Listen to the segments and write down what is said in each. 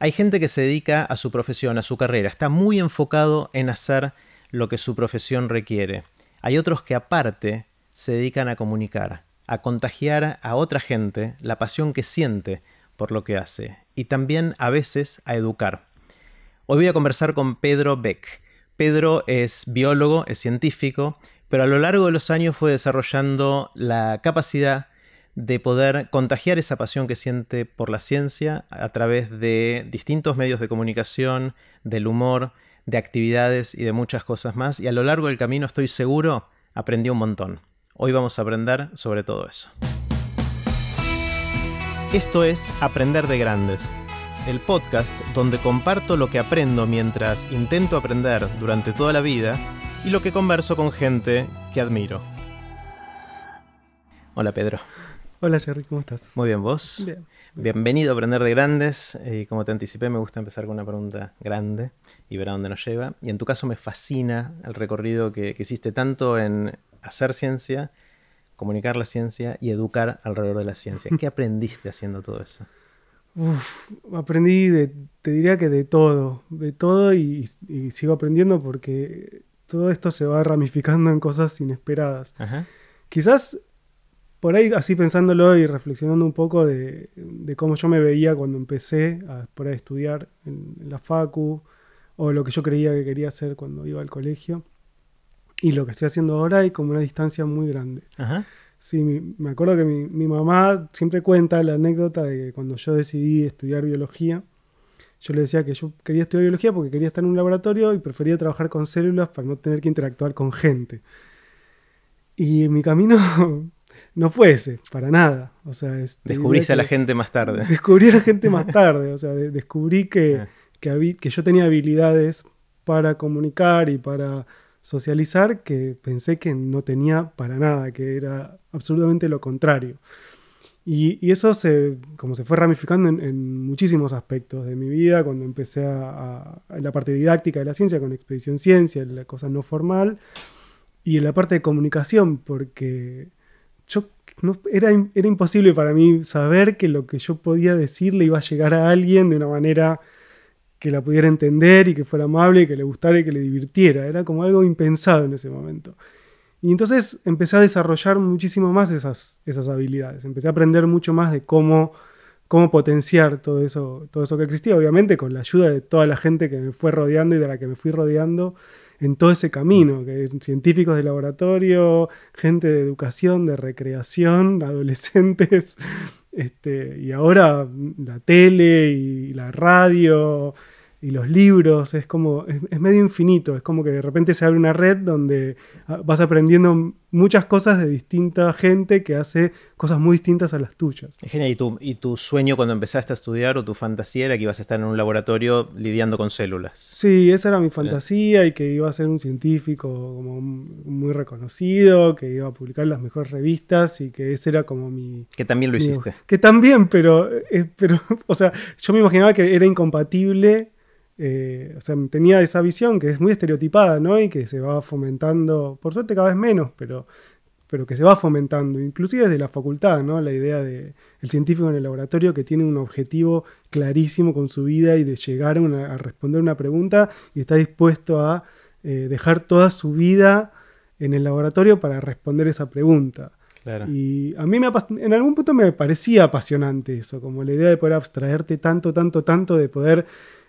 Hay gente que se dedica a su profesión, a su carrera, está muy enfocado en hacer lo que su profesión requiere. Hay otros que aparte se dedican a comunicar, a contagiar a otra gente la pasión que siente por lo que hace y también a veces a educar. Hoy voy a conversar con Pedro Beck. Pedro es biólogo, es científico, pero a lo largo de los años fue desarrollando la capacidad de poder contagiar esa pasión que siente por la ciencia a través de distintos medios de comunicación, del humor, de actividades y de muchas cosas más. Y a lo largo del camino estoy seguro aprendí un montón. Hoy vamos a aprender sobre todo eso. Esto es Aprender de Grandes, el podcast donde comparto lo que aprendo mientras intento aprender durante toda la vida y lo que converso con gente que admiro. Hola Pedro. Hola Jerry, ¿cómo estás? Muy bien, ¿vos? Bienvenido a Aprender de Grandes. Y eh, como te anticipé, me gusta empezar con una pregunta grande y ver a dónde nos lleva. Y en tu caso me fascina el recorrido que, hiciste tanto en hacer ciencia, comunicar la ciencia y educar alrededor de la ciencia. ¿Qué aprendiste haciendo todo eso? Uf, aprendí, de, te diría que de todo, de todo y, sigo aprendiendo porque todo esto se va ramificando en cosas inesperadas. Quizás por ahí así pensándolo y reflexionando un poco de, cómo yo me veía cuando empecé a, estudiar en, la facu o lo que yo creía que quería hacer cuando iba al colegio y lo que estoy haciendo ahora hay como una distancia muy grande. Sí, me acuerdo que mi, mi, mamá siempre cuenta la anécdota de que cuando yo decidí estudiar biología, yo le decía que yo quería estudiar biología porque quería estar en un laboratorio y prefería trabajar con células para no tener que interactuar con gente. Y mi camino no fue ese, para nada. O sea, Descubrís a la gente más tarde. Descubrí a la gente más tarde, o sea, descubrí que, ah. que, yo tenía habilidades para comunicar y para socializar que pensé que no tenía para nada, que era absolutamente lo contrario. Y, eso se, como se fue ramificando en, muchísimos aspectos de mi vida, cuando empecé a, a la parte didáctica de la ciencia, con Expedición Ciencia, la cosa no formal, y en la parte de comunicación, porque era, imposible para mí saber que lo que yo podía decir le iba a llegar a alguien de una manera que la pudiera entender y que fuera amable y que le gustara y que le divirtiera. Era como algo impensado en ese momento. Y entonces empecé a desarrollar muchísimo más esas, esas habilidades. Empecé a aprender mucho más de cómo, cómo potenciar todo eso, todo eso que existía. Obviamente con la ayuda de toda la gente que me fue rodeando y de la que me fui rodeando en todo ese camino, que científicos de laboratorio, gente de educación, de recreación, adolescentes, este, y ahora la tele y la radio y los libros, es como, es, medio infinito, es como que de repente se abre una red donde ah, vas aprendiendo muchas cosas de distinta gente que hace cosas muy distintas a las tuyas. Genial, ¿y tu, y tu sueño cuando empezaste a estudiar o tu fantasía era que ibas a estar en un laboratorio lidiando con células? Sí, esa era mi fantasía y que iba a ser un científico como muy reconocido, que iba a publicar las mejores revistas y que ese era como mi... Que también lo hiciste. Que también, pero, eh, pero, o sea, yo me imaginaba que era incompatible eh, o sea, tenía esa visión que es muy estereotipada, ¿no? Y que se va fomentando, por suerte cada vez menos, pero, pero que se va fomentando, inclusive desde la facultad, ¿no? La idea del el científico en el laboratorio que tiene un objetivo clarísimo con su vida y de llegar a responder una pregunta y está dispuesto a eh, dejar toda su vida en el laboratorio para responder esa pregunta. Y a mí me en algún punto me parecía apasionante eso, como la idea de poder abstraerte tanto, tanto, tanto, de poder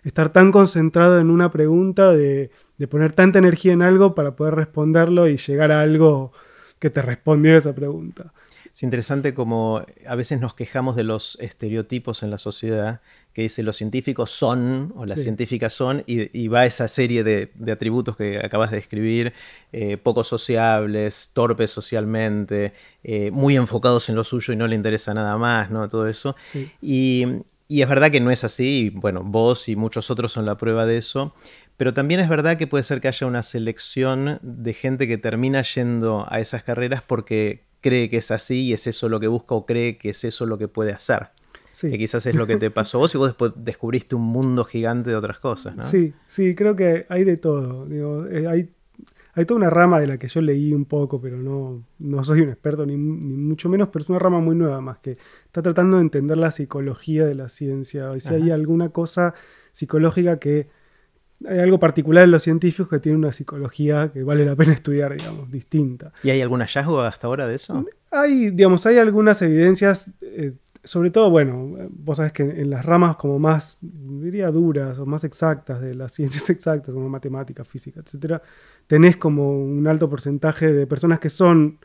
estar tan concentrado en una pregunta, de, poner tanta energía en algo para poder responderlo y llegar a algo que te respondiera esa pregunta. Es interesante como a veces nos quejamos de los estereotipos en la sociedad, que dice los científicos son o las científicas son, y, va esa serie de, atributos que acabas de describir, eh, poco sociables, torpes socialmente, eh, muy enfocados en lo suyo y no le interesa nada más, ¿no? Todo eso. Y y es verdad que no es así, y bueno, vos y muchos otros son la prueba de eso, pero también es verdad que puede ser que haya una selección de gente que termina yendo a esas carreras porque cree que es así y es eso lo que busca o cree que es eso lo que puede hacer. Que quizás es lo que te pasó vos y vos después descubriste un mundo gigante de otras cosas, ¿no? Sí, sí, creo que hay de todo. Digo, eh, hay hay toda una rama de la que yo leí un poco, pero no, no soy un experto ni, mucho menos, pero es una rama muy nueva más que está tratando de entender la psicología de la ciencia. O si hay alguna cosa psicológica que hay algo particular en los científicos que tiene una psicología que vale la pena estudiar, digamos, distinta. ¿Y hay algún hallazgo hasta ahora de eso? Hay, digamos, hay algunas evidencias eh, sobre todo, bueno, vos sabés que en las ramas como más, diría, duras o más exactas de las ciencias exactas, como matemática, física, etcétera, tenés como un alto porcentaje de personas que son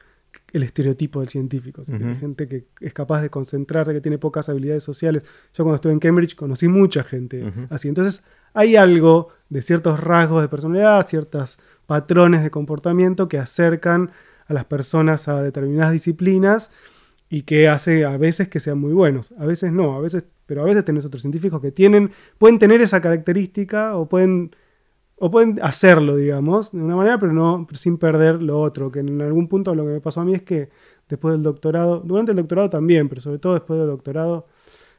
el estereotipo del científico, gente que es capaz de concentrarse, que tiene pocas habilidades sociales. Yo cuando estuve en Cambridge conocí mucha gente así. Entonces hay algo de ciertos rasgos de personalidad, ciertos patrones de comportamiento que acercan a las personas a determinadas disciplinas y que hace a veces que sean muy buenos, a veces no, a veces, pero a veces tenés otros científicos que tienen, pueden tener esa característica o pueden, o pueden hacerlo, digamos, de una manera, pero no sin perder lo otro, que en algún punto lo que me pasó a mí es que después del doctorado, durante el doctorado también, pero sobre todo después del doctorado,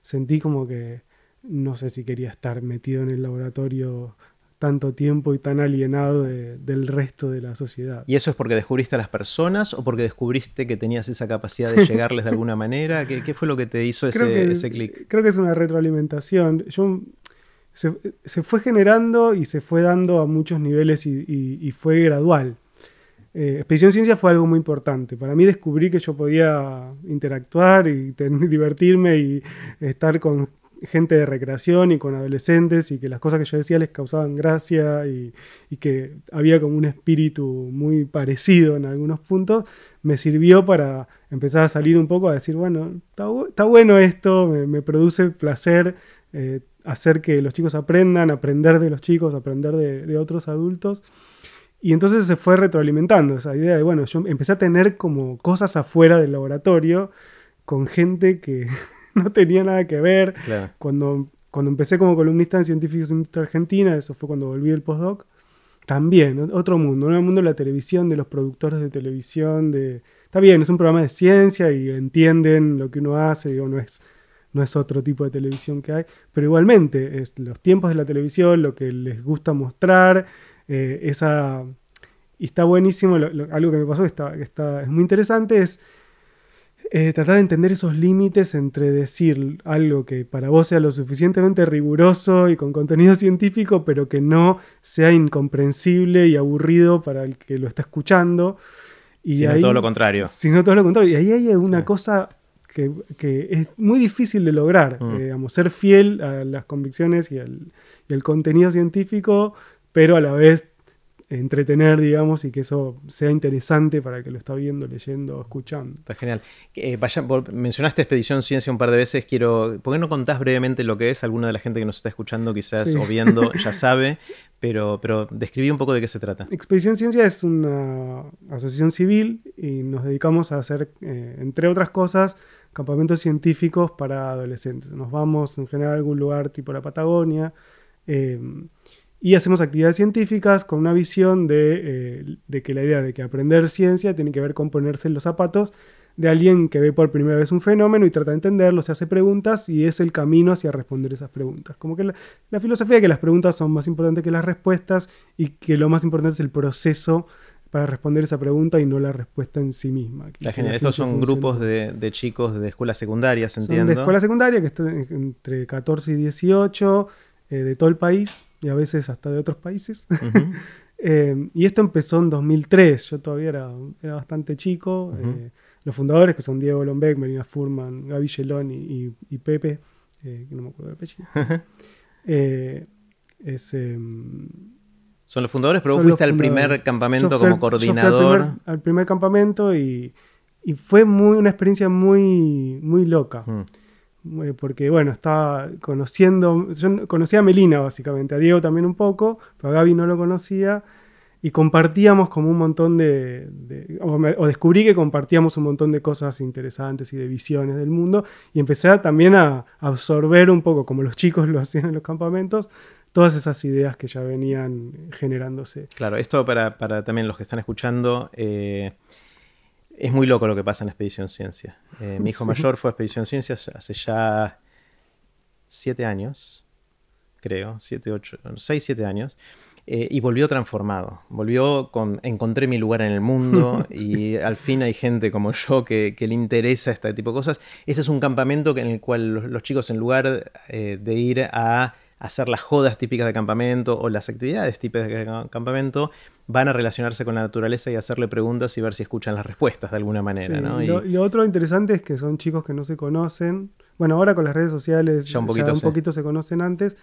sentí como que no sé si quería estar metido en el laboratorio tanto tiempo y tan alienado del resto de la sociedad. ¿Y eso es porque descubriste a las personas o porque descubriste que tenías esa capacidad de llegarles de alguna manera? ¿Qué, fue lo que te hizo ese, clic? Creo que es una retroalimentación. Yo, se, fue generando y se fue dando a muchos niveles y, fue gradual. Eh, Expedición Ciencia fue algo muy importante. Para mí descubrí que yo podía interactuar y divertirme y estar con gente de recreación y con adolescentes y que las cosas que yo decía les causaban gracia y, que había como un espíritu muy parecido en algunos puntos, me sirvió para empezar a salir un poco a decir, bueno, está, bueno esto, me, produce placer eh, hacer que los chicos aprendan, aprender de los chicos, aprender de otros adultos. Y entonces se fue retroalimentando esa idea de, bueno, yo empecé a tener como cosas afuera del laboratorio con gente que, no tenía nada que ver. Cuando, cuando empecé como columnista en Científicos en Argentina, eso fue cuando volví del postdoc, también, otro mundo, ¿no? el mundo de la televisión, de los productores de televisión, de... Está bien, es un programa de ciencia y entienden lo que uno hace, no es, no es otro tipo de televisión que hay, pero igualmente, es los tiempos de la televisión, lo que les gusta mostrar, eh, esa... Y está buenísimo, algo que me pasó que está, está, es muy interesante, es eh, tratar de entender esos límites entre decir algo que para vos sea lo suficientemente riguroso y con contenido científico, pero que no sea incomprensible y aburrido para el que lo está escuchando. Y sino todo lo contrario. Sino todo lo contrario. Y ahí hay una cosa que, es muy difícil de lograr, mm. eh, ser fiel a las convicciones y y al contenido científico, pero a la vez entretener, digamos, y que eso sea interesante para el que lo está viendo, leyendo, escuchando. Está genial. Eh, mencionaste Expedición Ciencia un par de veces, quiero, ¿por qué no contás brevemente lo que es? Alguna de la gente que nos está escuchando quizás o viendo ya sabe, pero, pero describí un poco de qué se trata. Expedición Ciencia es una asociación civil y nos dedicamos a hacer, eh, entre otras cosas, campamentos científicos para adolescentes. Nos vamos en general a algún lugar tipo la Patagonia. Eh, y hacemos actividades científicas con una visión de, eh, de, que la idea de que aprender ciencia tiene que ver con ponerse en los zapatos de alguien que ve por primera vez un fenómeno y trata de entenderlo, se hace preguntas y es el camino hacia responder esas preguntas. Como que la, la filosofía es que las preguntas son más importantes que las respuestas y que lo más importante es el proceso para responder esa pregunta y no la respuesta en sí misma. estos son grupos de, de, chicos de escuelas secundarias, entiendo. de escuela secundaria que están entre 14 y 18 eh, de todo el país y a veces hasta de otros países. Eh, y esto empezó en 2003, yo todavía era, bastante chico. Eh, los fundadores, que son Diego Lombeck, Marina Furman, Gaby Gelón y, Pepe, eh, que no me acuerdo de Pepe. Em, son los fundadores, pero vos fuiste al primer campamento como coordinador. al, primer, campamento y, fue muy, una experiencia muy, muy loca. Eh, porque bueno, estaba conociendo, yo conocía a Melina básicamente, a Diego también un poco, pero a Gaby no lo conocía, y compartíamos como un montón de, o, descubrí que compartíamos un montón de cosas interesantes y de visiones del mundo, y empecé también a absorber un poco, como los chicos lo hacían en los campamentos, todas esas ideas que ya venían generándose. Claro, esto para, para también los que están escuchando... Eh, es muy loco lo que pasa en Expedición Ciencia. Eh, mi hijo mayor fue a Expedición Ciencia hace ya siete años, creo, siete, ocho, seis, siete años. Eh, y volvió transformado. Volvió con encontré mi lugar en el mundo y al fin hay gente como yo que, le interesa este tipo de cosas. Este es un campamento en el cual los, chicos, en lugar eh, de ir a hacer las jodas típicas de campamento o las actividades típicas de campamento, van a relacionarse con la naturaleza y hacerle preguntas y ver si escuchan las respuestas de alguna manera. y... Lo, otro interesante es que son chicos que no se conocen. Bueno, ahora con las redes sociales ya un poquito, se conocen antes,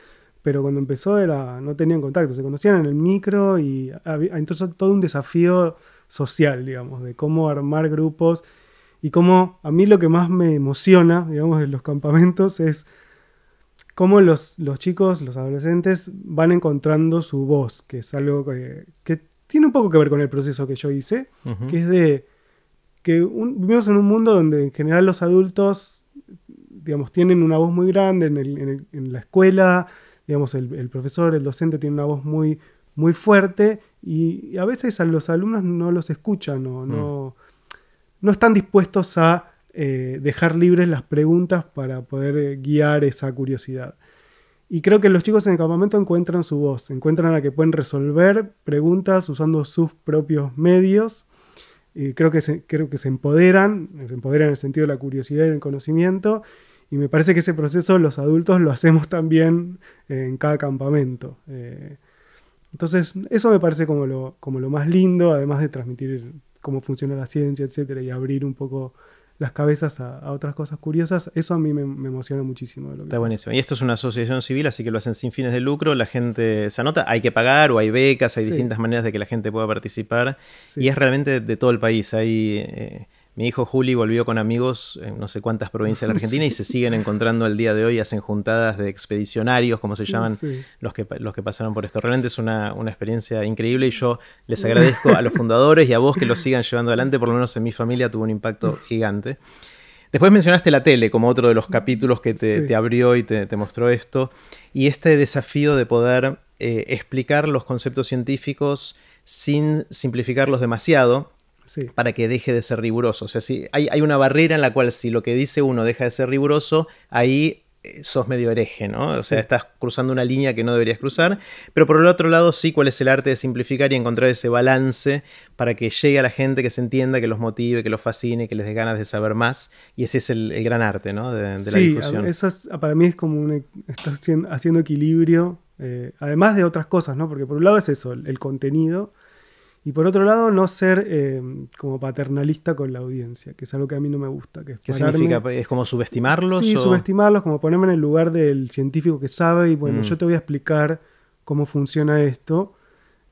pero cuando empezó era, no tenían contacto, se conocían en el micro y ah, entonces todo un desafío social, digamos, de cómo armar grupos y cómo a mí lo que más me emociona, digamos, de los campamentos es cómo los, chicos, los adolescentes, van encontrando su voz, que es algo que, tiene un poco que ver con el proceso que yo hice, que es de que vivimos en un mundo donde en general los adultos, digamos, tienen una voz muy grande en, la escuela, digamos, el, profesor, el docente tiene una voz muy, muy fuerte y, a veces a los alumnos no los escuchan o no, mm. no están dispuestos a eh, dejar libres las preguntas para poder eh, guiar esa curiosidad. Y creo que los chicos en el campamento encuentran su voz, encuentran a que pueden resolver preguntas usando sus propios medios. Y creo, que se, creo que se empoderan, se empoderan en el sentido de la curiosidad y el conocimiento. Y me parece que ese proceso los adultos lo hacemos también en cada campamento. Eh, entonces, eso me parece como lo, como lo más lindo, además de transmitir cómo funciona la ciencia, etcétera, y abrir un poco las cabezas a, otras cosas curiosas. Eso a mí me, emociona muchísimo. Está buenísimo. Y esto es una asociación civil, así que lo hacen sin fines de lucro. La gente se anota, hay que pagar o hay becas, hay distintas maneras de que la gente pueda participar. Y es realmente de, todo el país. Hay. Eh, mi hijo Juli volvió con amigos en no sé cuántas provincias de la Argentina y se siguen encontrando el día de hoy, hacen juntadas de expedicionarios, como se llaman los, que, los que pasaron por esto. Realmente es una, experiencia increíble y yo les agradezco a los fundadores y a vos que lo sigan llevando adelante, por lo menos en mi familia tuvo un impacto gigante. Después mencionaste la tele como otro de los capítulos que te, abrió y te, mostró esto, y este desafío de poder eh, explicar los conceptos científicos sin simplificarlos demasiado para que deje de ser riguroso. O sea, si hay, hay, una barrera en la cual si lo que dice uno deja de ser riguroso, ahí eh, sos medio hereje, ¿no? O sea, estás cruzando una línea que no deberías cruzar, pero por el otro lado sí, cuál es el arte de simplificar y encontrar ese balance para que llegue a la gente, que se entienda, que los motive, que los fascine, que les dé ganas de saber más, y ese es el, gran arte, ¿no? De, la eso ah, para mí es como un, e, estás haciendo equilibrio, eh, además de otras cosas, ¿no? Porque por un lado es eso, el contenido, y por otro lado, no ser eh, como paternalista con la audiencia, que es algo que a mí no me gusta. Que ¿Qué significa? ¿Es como subestimarlos? Sí, subestimarlos, como ponerme en el lugar del científico que sabe y bueno, mm. yo te voy a explicar cómo funciona esto.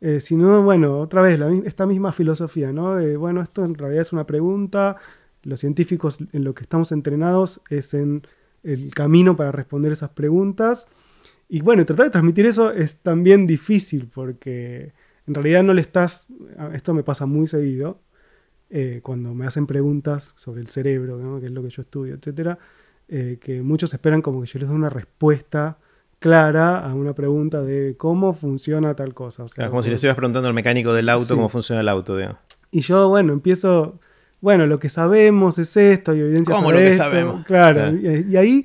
Eh, sino, bueno, otra vez, esta misma filosofía, ¿no? De, bueno, esto en realidad es una pregunta, los científicos en lo que estamos entrenados es en el camino para responder esas preguntas. Y bueno, tratar de transmitir eso es también difícil porque en realidad no le estás, esto me pasa muy seguido, eh, cuando me hacen preguntas sobre el cerebro, que es lo que yo estudio, etcétera, eh, que muchos esperan como que yo les dé una respuesta clara a una pregunta de cómo funciona tal cosa. O como si le eh, estuvieras preguntando al mecánico del auto cómo funciona el auto. Digamos. Y yo, bueno, empiezo, bueno, lo que sabemos es esto, y evidencia ¿Cómo lo que sabemos? Claro, y, ahí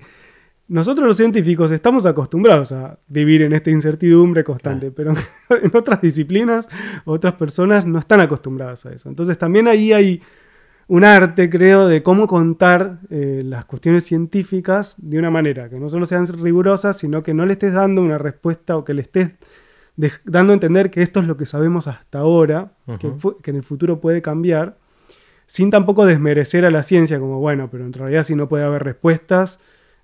nosotros los científicos estamos acostumbrados a vivir en esta incertidumbre constante, pero en otras disciplinas otras personas no están acostumbradas a eso. Entonces también ahí hay un arte, creo, de cómo contar eh, las cuestiones científicas de una manera que no solo sean rigurosas, sino que no le estés dando una respuesta o que le estés dando a entender que esto es lo que sabemos hasta ahora, que, que en el futuro puede cambiar, sin tampoco desmerecer a la ciencia como, bueno, pero en realidad si no puede haber respuestas,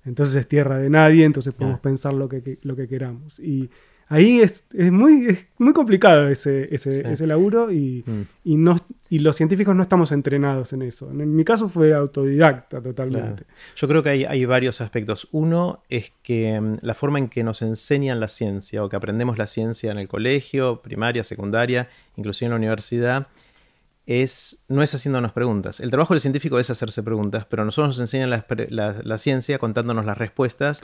entonces es tierra de nadie, entonces podemos pensar lo que, queramos. Y ahí es, muy, muy complicado ese, laburo mm. y, los científicos no estamos entrenados en eso. En, mi caso fue autodidacta totalmente. Yo creo que hay, hay, varios aspectos. Uno es que mm, la forma en que nos enseñan la ciencia o que aprendemos la ciencia en el colegio, primaria, secundaria, inclusive en la universidad, no es haciéndonos preguntas. El trabajo del científico es hacerse preguntas, pero nosotros nos enseñan la, ciencia contándonos las respuestas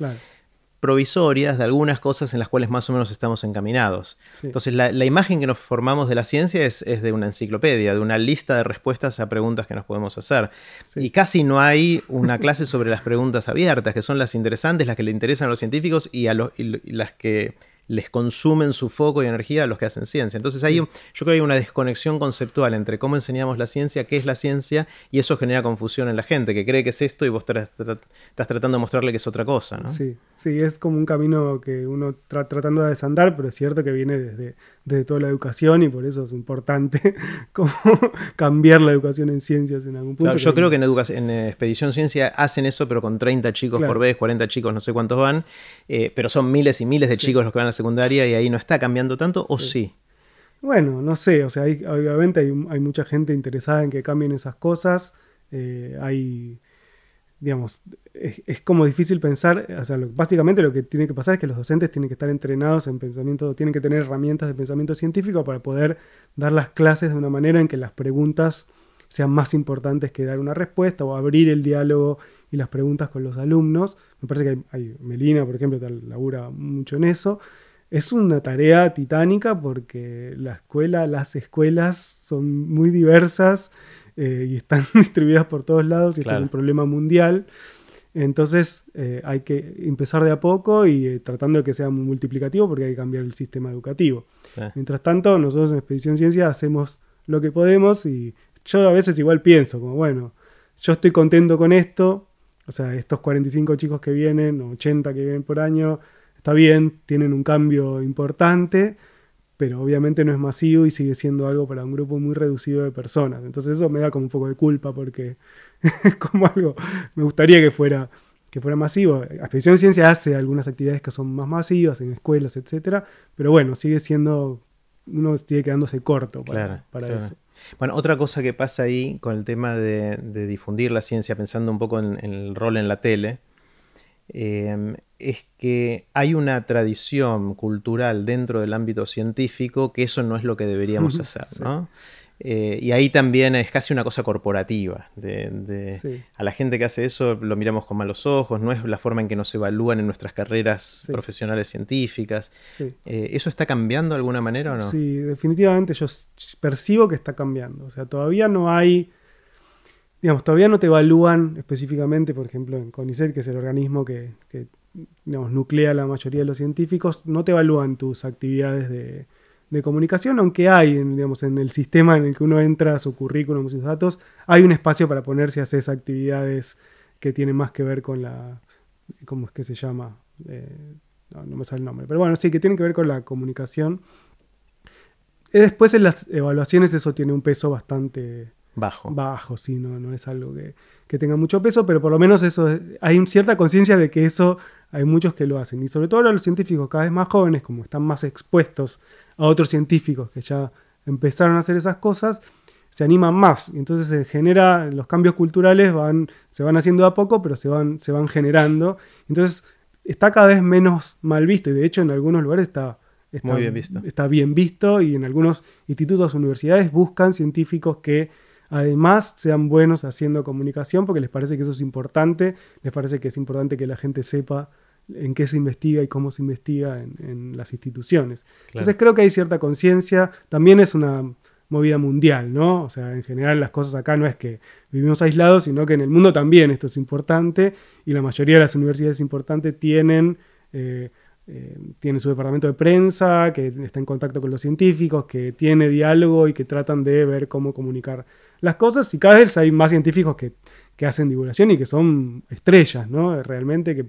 provisorias de algunas cosas en las cuales más o menos estamos encaminados. Entonces, la, imagen que nos formamos de la ciencia es, de una enciclopedia, de una lista de respuestas a preguntas que nos podemos hacer. Y casi no hay una clase sobre las preguntas abiertas, que son las interesantes, las que le interesan a los científicos y, a los, y las que les consumen su foco y energía a los que hacen ciencia. Entonces ahí yo creo que hay una desconexión conceptual entre cómo enseñamos la ciencia, qué es la ciencia, y eso genera confusión en la gente, que cree que es esto y vos estás tratando de mostrarle que es otra cosa, ¿no? Sí, sí, es como un camino que uno está tratando de desandar, pero es cierto que viene desde, toda la educación y por eso es importante como cambiar la educación en ciencias en algún punto. yo creo que en, en eh, Expedición Ciencia hacen eso, pero con 30 chicos por vez, 40 chicos, no sé cuántos van, eh, pero son miles y miles de chicos los que van a secundaria y ahí no está cambiando tanto, o sí. Bueno, no sé, o sea, obviamente hay, mucha gente interesada en que cambien esas cosas, eh, hay, digamos, es, como difícil pensar, o sea, básicamente lo que tiene que pasar es que los docentes tienen que estar entrenados en pensamiento, tienen que tener herramientas de pensamiento científico para poder dar las clases de una manera en que las preguntas sean más importantes que dar una respuesta o abrir el diálogo y las preguntas con los alumnos. Me parece que hay, Melina, por ejemplo, labura mucho en eso es una tarea titánica porque la escuela, las escuelas son muy diversas eh, y están distribuidas por todos lados y es un problema mundial. Entonces eh, hay que empezar de a poco y eh, tratando de que sea multiplicativo porque hay que cambiar el sistema educativo. Mientras tanto, nosotros en Expedición Ciencia hacemos lo que podemos y yo a veces igual pienso, como bueno, yo estoy contento con esto, o sea, estos 45 chicos que vienen, 80 que vienen por año, Está bien, tienen un cambio importante, pero obviamente no es masivo y sigue siendo algo para un grupo muy reducido de personas. Entonces eso me da como un poco de culpa porque es como algo, me gustaría que fuera, que fuera masivo. Expedición Ciencia hace algunas actividades que son más masivas en escuelas, etc. Pero bueno, sigue siendo, uno sigue quedándose corto para, para eso. Bueno, otra cosa que pasa ahí con el tema de, difundir la ciencia, pensando un poco en el rol en la tele, Em, es que hay una tradición cultural dentro del ámbito científico que eso no es lo que deberíamos hacer, ¿no? Eh, y ahí también es casi una cosa corporativa. De, A la gente que hace eso lo miramos con malos ojos, no es la forma en que nos evalúan en nuestras carreras profesionales científicas. Eh, ¿Eso está cambiando de alguna manera o no? Sí, definitivamente yo percibo que está cambiando. O sea, todavía no hay digamos, todavía no te evalúan específicamente, por ejemplo, en CONICET, que es el organismo que, digamos, nuclea la mayoría de los científicos, no te evalúan tus actividades de, comunicación, aunque hay, digamos, en el sistema en el que uno entra su currículum, sus datos, hay un espacio para ponerse hacer esas actividades que tienen más que ver con la, ¿cómo es que se llama? Eh, no, no, me sale el nombre, pero bueno, sí, que tienen que ver con la comunicación. Eh, después en las evaluaciones eso tiene un peso bastante bajo. Bajo, sí, no, no es algo que, tenga mucho peso, pero por lo menos eso hay cierta conciencia de que eso hay muchos que lo hacen. Y sobre todo los científicos cada vez más jóvenes, como están más expuestos a otros científicos que ya empezaron a hacer esas cosas, se animan más. Y entonces se genera, los cambios culturales van, se van haciendo a poco, pero se van, se van generando. Entonces está cada vez menos mal visto y de hecho en algunos lugares está, visto. está bien visto y en algunos institutos, universidades buscan científicos que además sean buenos haciendo comunicación, porque les parece que eso es importante, les parece que es importante que la gente sepa en qué se investiga y cómo se investiga en, las instituciones. Entonces creo que hay cierta conciencia, también es una movida mundial, ¿no? O sea, en general las cosas acá no es que vivimos aislados, sino que en el mundo también esto es importante y la mayoría de las universidades importantes tienen... Eh, eh, su departamento de prensa, que está en contacto con los científicos, que tiene diálogo y que tratan de ver cómo comunicar las cosas y cada vez hay más científicos que, hacen divulgación y que son estrellas, ¿no? Realmente que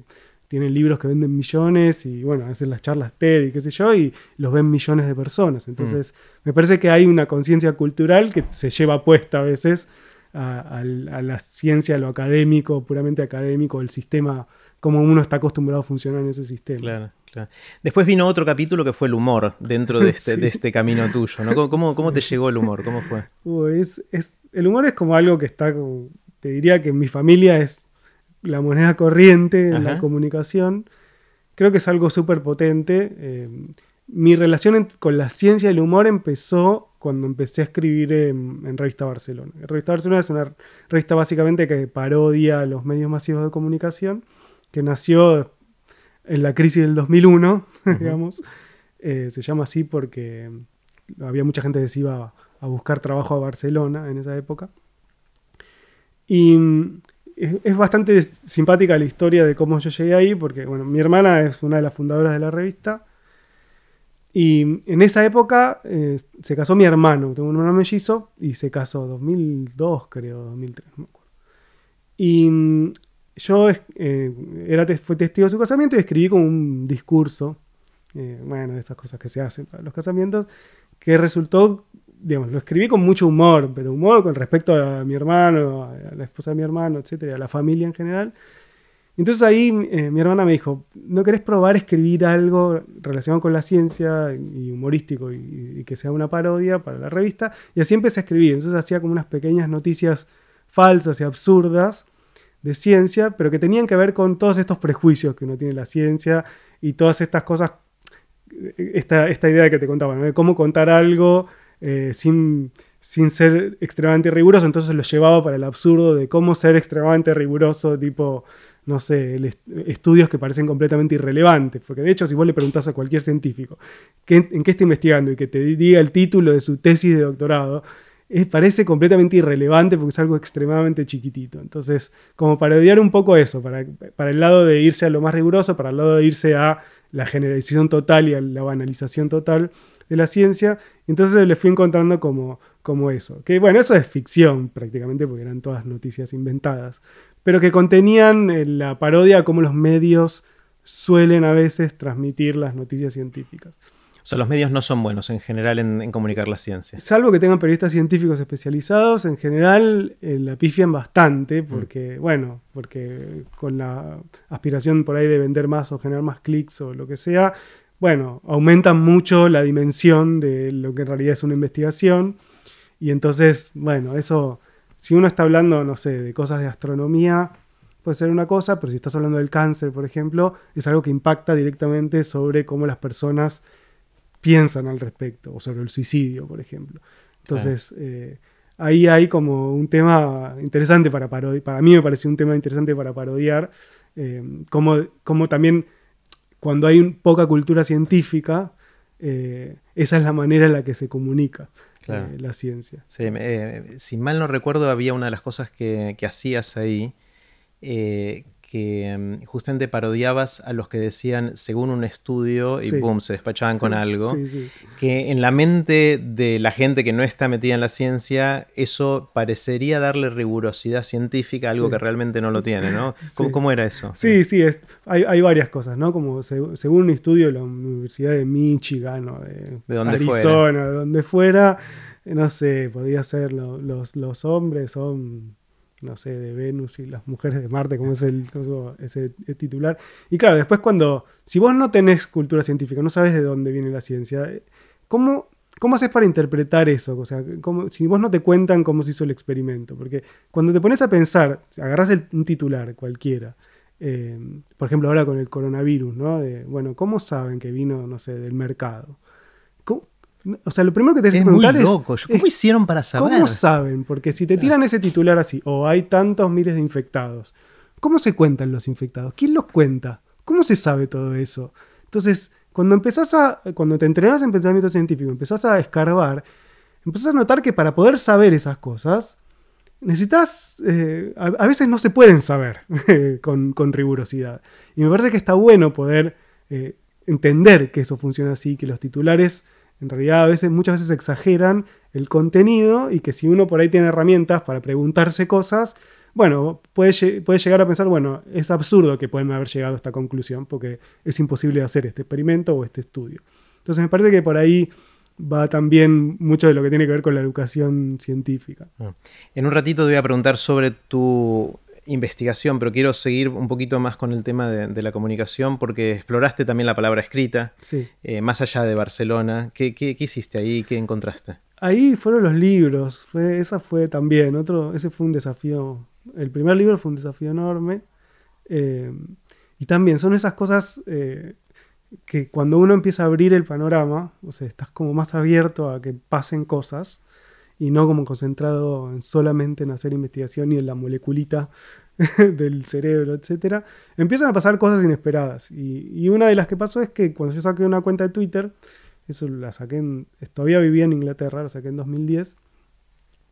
tienen libros que venden millones y bueno, hacen las charlas TED y qué sé yo, y los ven millones de personas. Entonces, mm. me parece que hay una conciencia cultural que se lleva puesta a veces a, a, la ciencia, a lo académico, puramente académico, el sistema como uno está acostumbrado a funcionar en ese sistema. Claro, claro. Después vino otro capítulo que fue el humor dentro de este, este, camino tuyo, ¿Cómo, te llegó el humor? ¿Cómo fue? es, el humor es como algo que está, te diría que en mi familia es la moneda corriente en la comunicación. Creo que es algo súper potente. Eh, mi relación con la ciencia del humor empezó cuando empecé a escribir en, Revista Barcelona. Revista Barcelona es una revista básicamente que parodia los medios masivos de comunicación que nació en la crisis del 2001, digamos. Eh, se llama así porque mm, había mucha gente que se iba a, buscar trabajo a Barcelona en esa época. Y mm, es, bastante simpática la historia de cómo yo llegué ahí, porque bueno, mi hermana es una de las fundadoras de la revista. Y mm, en esa época eh, se casó mi hermano, tengo un hermano mellizo, y se casó 2002, creo, 2003, no me acuerdo. Y yo eh, era, fui testigo de su casamiento y escribí como un discurso, eh, bueno, de esas cosas que se hacen para los casamientos, que resultó, digamos, lo escribí con mucho humor, pero humor con respecto a mi hermano, a la esposa de mi hermano, etcétera, a la familia en general. Entonces ahí eh, mi hermana me dijo, ¿no querés probar escribir algo relacionado con la ciencia y humorístico y, que sea una parodia para la revista? Y así empecé a escribir. Entonces hacía como unas pequeñas noticias falsas y absurdas de ciencia, pero que tenían que ver con todos estos prejuicios que uno tiene la ciencia y todas estas cosas, eh, esta, esta idea que te contaba, ¿no? de cómo contar algo eh, sin, ser extremadamente riguroso, entonces lo llevaba para el absurdo de cómo ser extremadamente riguroso, tipo, no sé, estudios que parecen completamente irrelevantes, porque de hecho si vos le preguntás a cualquier científico en qué está investigando y que te diga el título de su tesis de doctorado, eh, parece completamente irrelevante porque es algo extremadamente chiquitito. Entonces, como para odiar un poco eso, para, el lado de irse a lo más riguroso, para el lado de irse a la generalización total y a la banalización total de la ciencia, entonces le fui encontrando como, como eso. Que bueno, eso es ficción prácticamente porque eran todas noticias inventadas, pero que contenían eh, la parodia como los medios suelen a veces transmitir las noticias científicas. O sea, los medios no son buenos en general en, comunicar la ciencia. Salvo que tengan periodistas científicos especializados, en general eh, la pifian bastante, mm. porque, bueno, porque con la aspiración por ahí de vender más o generar más clics o lo que sea, bueno, aumentan mucho la dimensión de lo que en realidad es una investigación. Y entonces, bueno, eso, si uno está hablando, no sé, de cosas de astronomía, puede ser una cosa, pero si estás hablando del cáncer, por ejemplo, es algo que impacta directamente sobre cómo las personas piensan al respecto, o sobre el suicidio, por ejemplo. Entonces, eh, ahí hay como un tema interesante para parodiar, para mí me pareció un tema interesante para parodiar, eh, como, como, también cuando hay poca cultura científica, eh, esa es la manera en la que se comunica. la ciencia. Sí, si mal no recuerdo, había una de las cosas que, hacías ahí, eh, que mm, justamente parodiabas a los que decían según un estudio y boom, se despachaban con algo, que en la mente de la gente que no está metida en la ciencia, eso parecería darle rigurosidad científica algo que realmente no lo tiene, ¿no? ¿Cómo, era eso? Sí, sí, hay, varias cosas, ¿no? Como según un estudio de la Universidad de Michigan o de, donde Arizona, de donde fuera, no sé, podía ser los, los hombres son no sé, de Venus y las mujeres de Marte, como es el, ese, titular. Y claro, después cuando, si vos no tenés cultura científica, no sabes de dónde viene la ciencia, eh, ¿cómo, haces para interpretar eso? O sea, si vos no te cuentan cómo se hizo el experimento, porque cuando te pones a pensar, agarras un titular cualquiera, eh, por ejemplo ahora con el coronavirus, ¿no? bueno, ¿cómo saben que vino, no sé, del mercado? O sea, lo primero que te que preguntar es. ¿Cómo eh, hicieron para saber? ¿Cómo saben? Porque si te tiran ese titular así, o oh, hay tantos miles de infectados, ¿cómo se cuentan los infectados? ¿Quién los cuenta? ¿Cómo se sabe todo eso? Entonces, cuando empezás a. cuando te entrenas en pensamiento científico, empezás a escarbar, empezás a notar que para poder saber esas cosas, necesitas, eh, a, veces no se pueden saber con, rigurosidad. Y me parece que está bueno poder eh, entender que eso funciona así, que los titulares en realidad a veces, muchas veces exageran el contenido y que si uno por ahí tiene herramientas para preguntarse cosas, bueno, puede, puede llegar a pensar, bueno, es absurdo que puedan haber llegado a esta conclusión porque es imposible hacer este experimento o este estudio. Entonces me parece que por ahí va también mucho de lo que tiene que ver con la educación científica. Ah. En un ratito te voy a preguntar sobre tu investigación, pero quiero seguir un poquito más con el tema de, la comunicación porque exploraste también la palabra escrita, eh, más allá de Barcelona. ¿Qué, hiciste ahí? ¿Qué encontraste? Ahí fueron los libros, ese esa fue también, otro, ese fue un desafío. El primer libro fue un desafío enorme. Eh, y también son esas cosas eh, que cuando uno empieza a abrir el panorama, o sea, estás como más abierto a que pasen cosas, y no como concentrado solamente en hacer investigación y en la moleculita del cerebro, etc., empiezan a pasar cosas inesperadas. Y, una de las que pasó es que cuando yo saqué una cuenta de Twitter, eso la saqué, en, todavía vivía en Inglaterra, la saqué en 2010,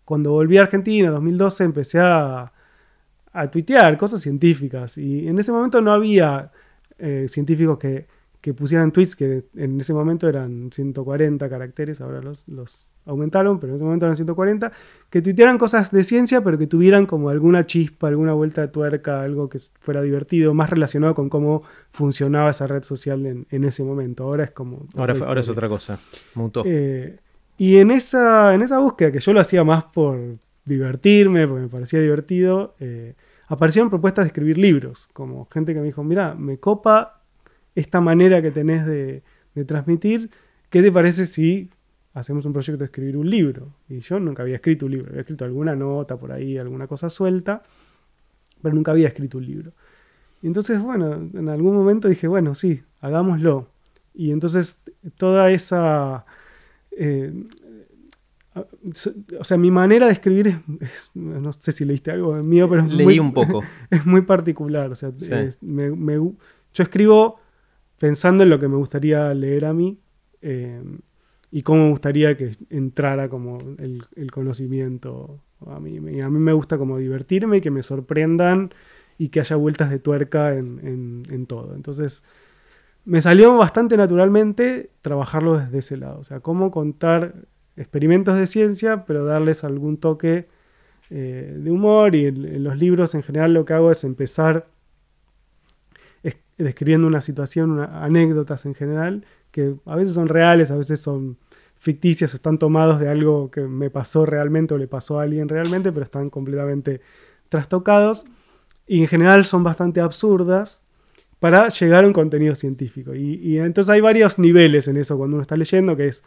cuando volví a Argentina, en 2012, empecé a, tuitear cosas científicas. Y en ese momento no había eh, científicos que, pusieran tweets, que en ese momento eran 140 caracteres, ahora los aumentaron, pero en ese momento eran 140, que tuitearan cosas de ciencia, pero que tuvieran como alguna chispa, alguna vuelta de tuerca, algo que fuera divertido, más relacionado con cómo funcionaba esa red social en, ese momento. Ahora es como... Ahora, ahora es otra cosa, eh, y en esa, en esa búsqueda, que yo lo hacía más por divertirme, porque me parecía divertido, eh, aparecieron propuestas de escribir libros, como gente que me dijo, mira, me copa esta manera que tenés de, de transmitir, ¿qué te parece si hacemos un proyecto de escribir un libro. Y yo nunca había escrito un libro, había escrito alguna nota por ahí, alguna cosa suelta, pero nunca había escrito un libro. Y entonces, bueno, en algún momento dije, bueno, sí, hagámoslo. Y entonces toda esa... Eh, o sea, mi manera de escribir es, no sé si leíste algo mío, pero es leí muy, un poco. Es muy particular. O sea, yo escribo pensando en lo que me gustaría leer a mí. Eh, y cómo me gustaría que entrara como el, conocimiento a mí. A mí me gusta como divertirme y que me sorprendan y que haya vueltas de tuerca en, todo. Entonces, me salió bastante naturalmente trabajarlo desde ese lado. O sea, cómo contar experimentos de ciencia, pero darles algún toque eh, de humor. Y en, los libros en general lo que hago es empezar describiendo una situación, una, anécdotas en general, que a veces son reales, a veces son ficticias, están tomados de algo que me pasó realmente o le pasó a alguien realmente, pero están completamente trastocados y en general son bastante absurdas para llegar a un contenido científico. Y, entonces hay varios niveles en eso cuando uno está leyendo, que es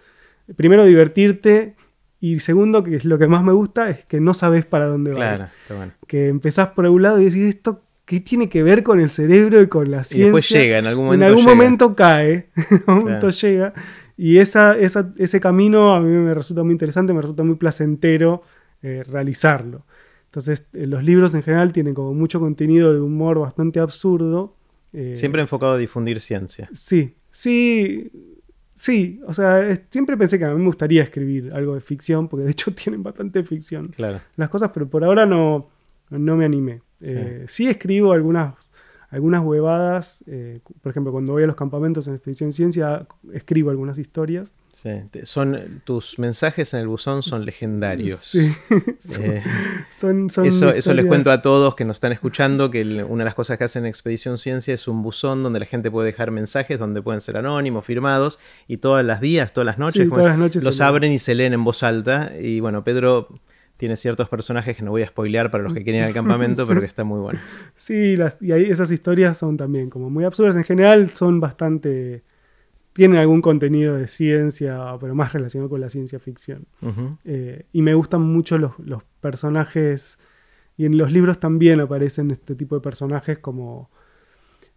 primero divertirte y segundo, que es lo que más me gusta, es que no sabes para dónde claro, está Bueno. Que empezás por un lado y decís, ¿esto ¿Qué tiene que ver con el cerebro y con la ciencia? después llega, en algún momento. En algún momento cae, en algún momento llega. Y esa, ese camino a mí me resulta muy interesante, me resulta muy placentero eh, realizarlo. Entonces, eh, los libros en general tienen como mucho contenido de humor bastante absurdo. Eh, siempre enfocado a difundir ciencia. Sí, sí, sí. O sea, siempre pensé que a mí me gustaría escribir algo de ficción, porque de hecho tienen bastante ficción. Claro. Las cosas, pero por ahora no, no me animé. Eh, sí. escribo algunas, algunas huevadas. Eh, por ejemplo, cuando voy a los campamentos en Expedición Ciencia, escribo algunas historias. Sí. Son, eh, tus mensajes en el buzón son legendarios. Sí. son, eso, les cuento a todos que nos están escuchando, que una de las cosas que hacen en Expedición Ciencia es un buzón donde la gente puede dejar mensajes, donde pueden ser anónimos, firmados, y todas las días, noches, todas las noches los abren y se leen en voz alta. Y bueno, Pedro tiene ciertos personajes que no voy a spoilear para los que quieren ir al campamento, pero que están muy buenos. Sí, las, y ahí esas historias son también como muy absurdas. En general son bastante... tienen algún contenido de ciencia, pero más relacionado con la ciencia ficción. Eh, y me gustan mucho los, los, personajes, y en los libros también aparecen este tipo de personajes como...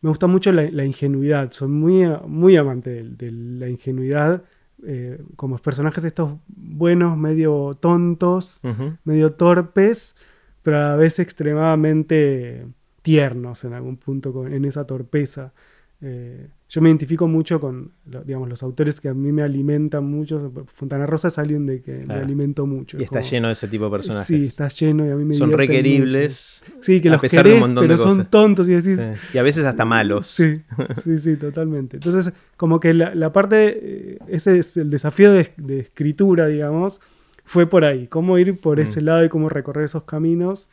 Me gusta mucho la, ingenuidad, soy muy, muy amante de la ingenuidad eh, como personajes estos buenos, medio tontos, medio torpes, pero a veces vez extremadamente tiernos en algún punto en esa torpeza. Eh, yo me identifico mucho con, digamos, los autores que a mí me alimentan mucho. Fontana Rosa es alguien de que me alimento mucho. Y está lleno de ese tipo de personajes. Sí, está lleno y a mí me Son requeribles. Sí, que los pesar un montón pero de son tontos y decís... Y a veces hasta malos. Sí, sí, sí, totalmente. Entonces, como que la, parte, eh, ese es el desafío de, escritura, digamos, fue por ahí. Cómo ir por mm. ese lado y cómo recorrer esos caminos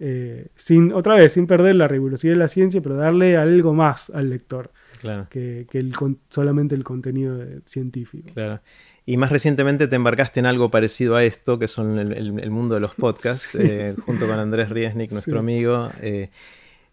eh, sin, otra vez, sin perder la rigurosidad de la ciencia, pero darle algo más al lector que, solamente el contenido científico. Claro. Y más recientemente te embarcaste en algo parecido a esto, que son el, mundo de los podcasts, eh, junto con Andrés Riesnik, nuestro amigo. Eh,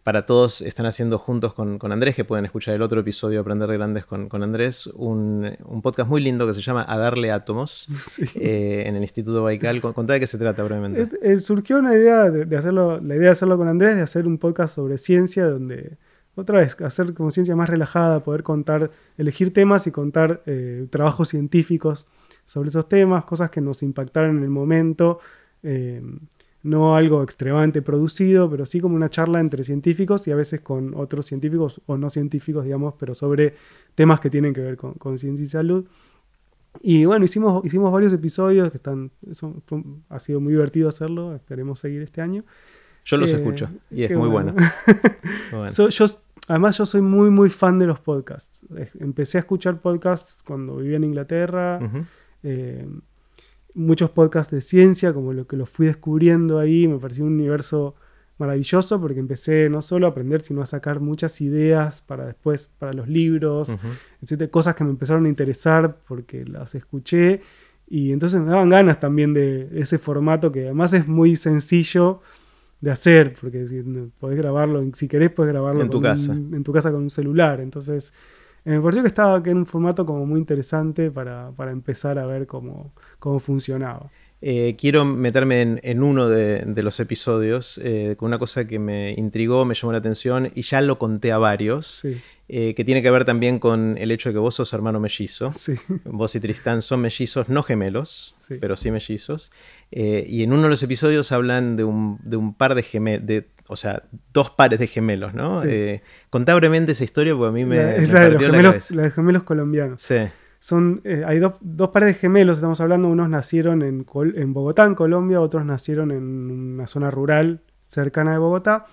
para todos están haciendo juntos con, Andrés, que pueden escuchar el otro episodio Aprender Grandes con, Andrés, un, podcast muy lindo que se llama A Darle Átomos eh, en el Instituto Baikal. Contá de qué se trata brevemente. Este, eh, surgió una idea de, hacerlo, la idea de hacerlo con Andrés, de hacer un podcast sobre ciencia, donde otra vez, hacer como ciencia más relajada, poder contar, elegir temas y contar eh, trabajos científicos sobre esos temas, cosas que nos impactaron en el momento no algo extremadamente producido, pero sí como una charla entre científicos y a veces con otros científicos o no científicos, digamos, pero sobre temas que tienen que ver con, ciencia y salud. Y bueno, hicimos, hicimos varios episodios que están, ha sido muy divertido hacerlo, esperemos seguir este año. Yo los eh, escucho y es muy bueno. yo, además yo soy muy, muy fan de los podcasts. Empecé a escuchar podcasts cuando vivía en Inglaterra muchos podcasts de ciencia, como lo que los fui descubriendo ahí, me pareció un universo maravilloso porque empecé no solo a aprender, sino a sacar muchas ideas para después, para los libros, etcétera, cosas que me empezaron a interesar porque las escuché y entonces me daban ganas también de ese formato que además es muy sencillo de hacer, porque si, podés grabarlo, si querés podés grabarlo en tu, casa. en tu casa con un celular, entonces me pareció que estaba en un formato como muy interesante para, para empezar a ver cómo, cómo funcionaba. Eh, quiero meterme en, uno de, los episodios eh, con una cosa que me intrigó, me llamó la atención y ya lo conté a varios, eh, que tiene que ver también con el hecho de que vos sos hermano mellizo. Vos y Tristán son mellizos, no gemelos, pero sí mellizos. y en uno de los episodios hablan de un, de un par de gemelos, o sea, dos pares de gemelos, ¿no? contá brevemente esa historia porque a mí me... la de gemelos, gemelos colombianos son, eh, hay dos, pares de gemelos, estamos hablando, unos nacieron en, Bogotá, en Colombia, otros nacieron en una zona rural cercana de Bogotá,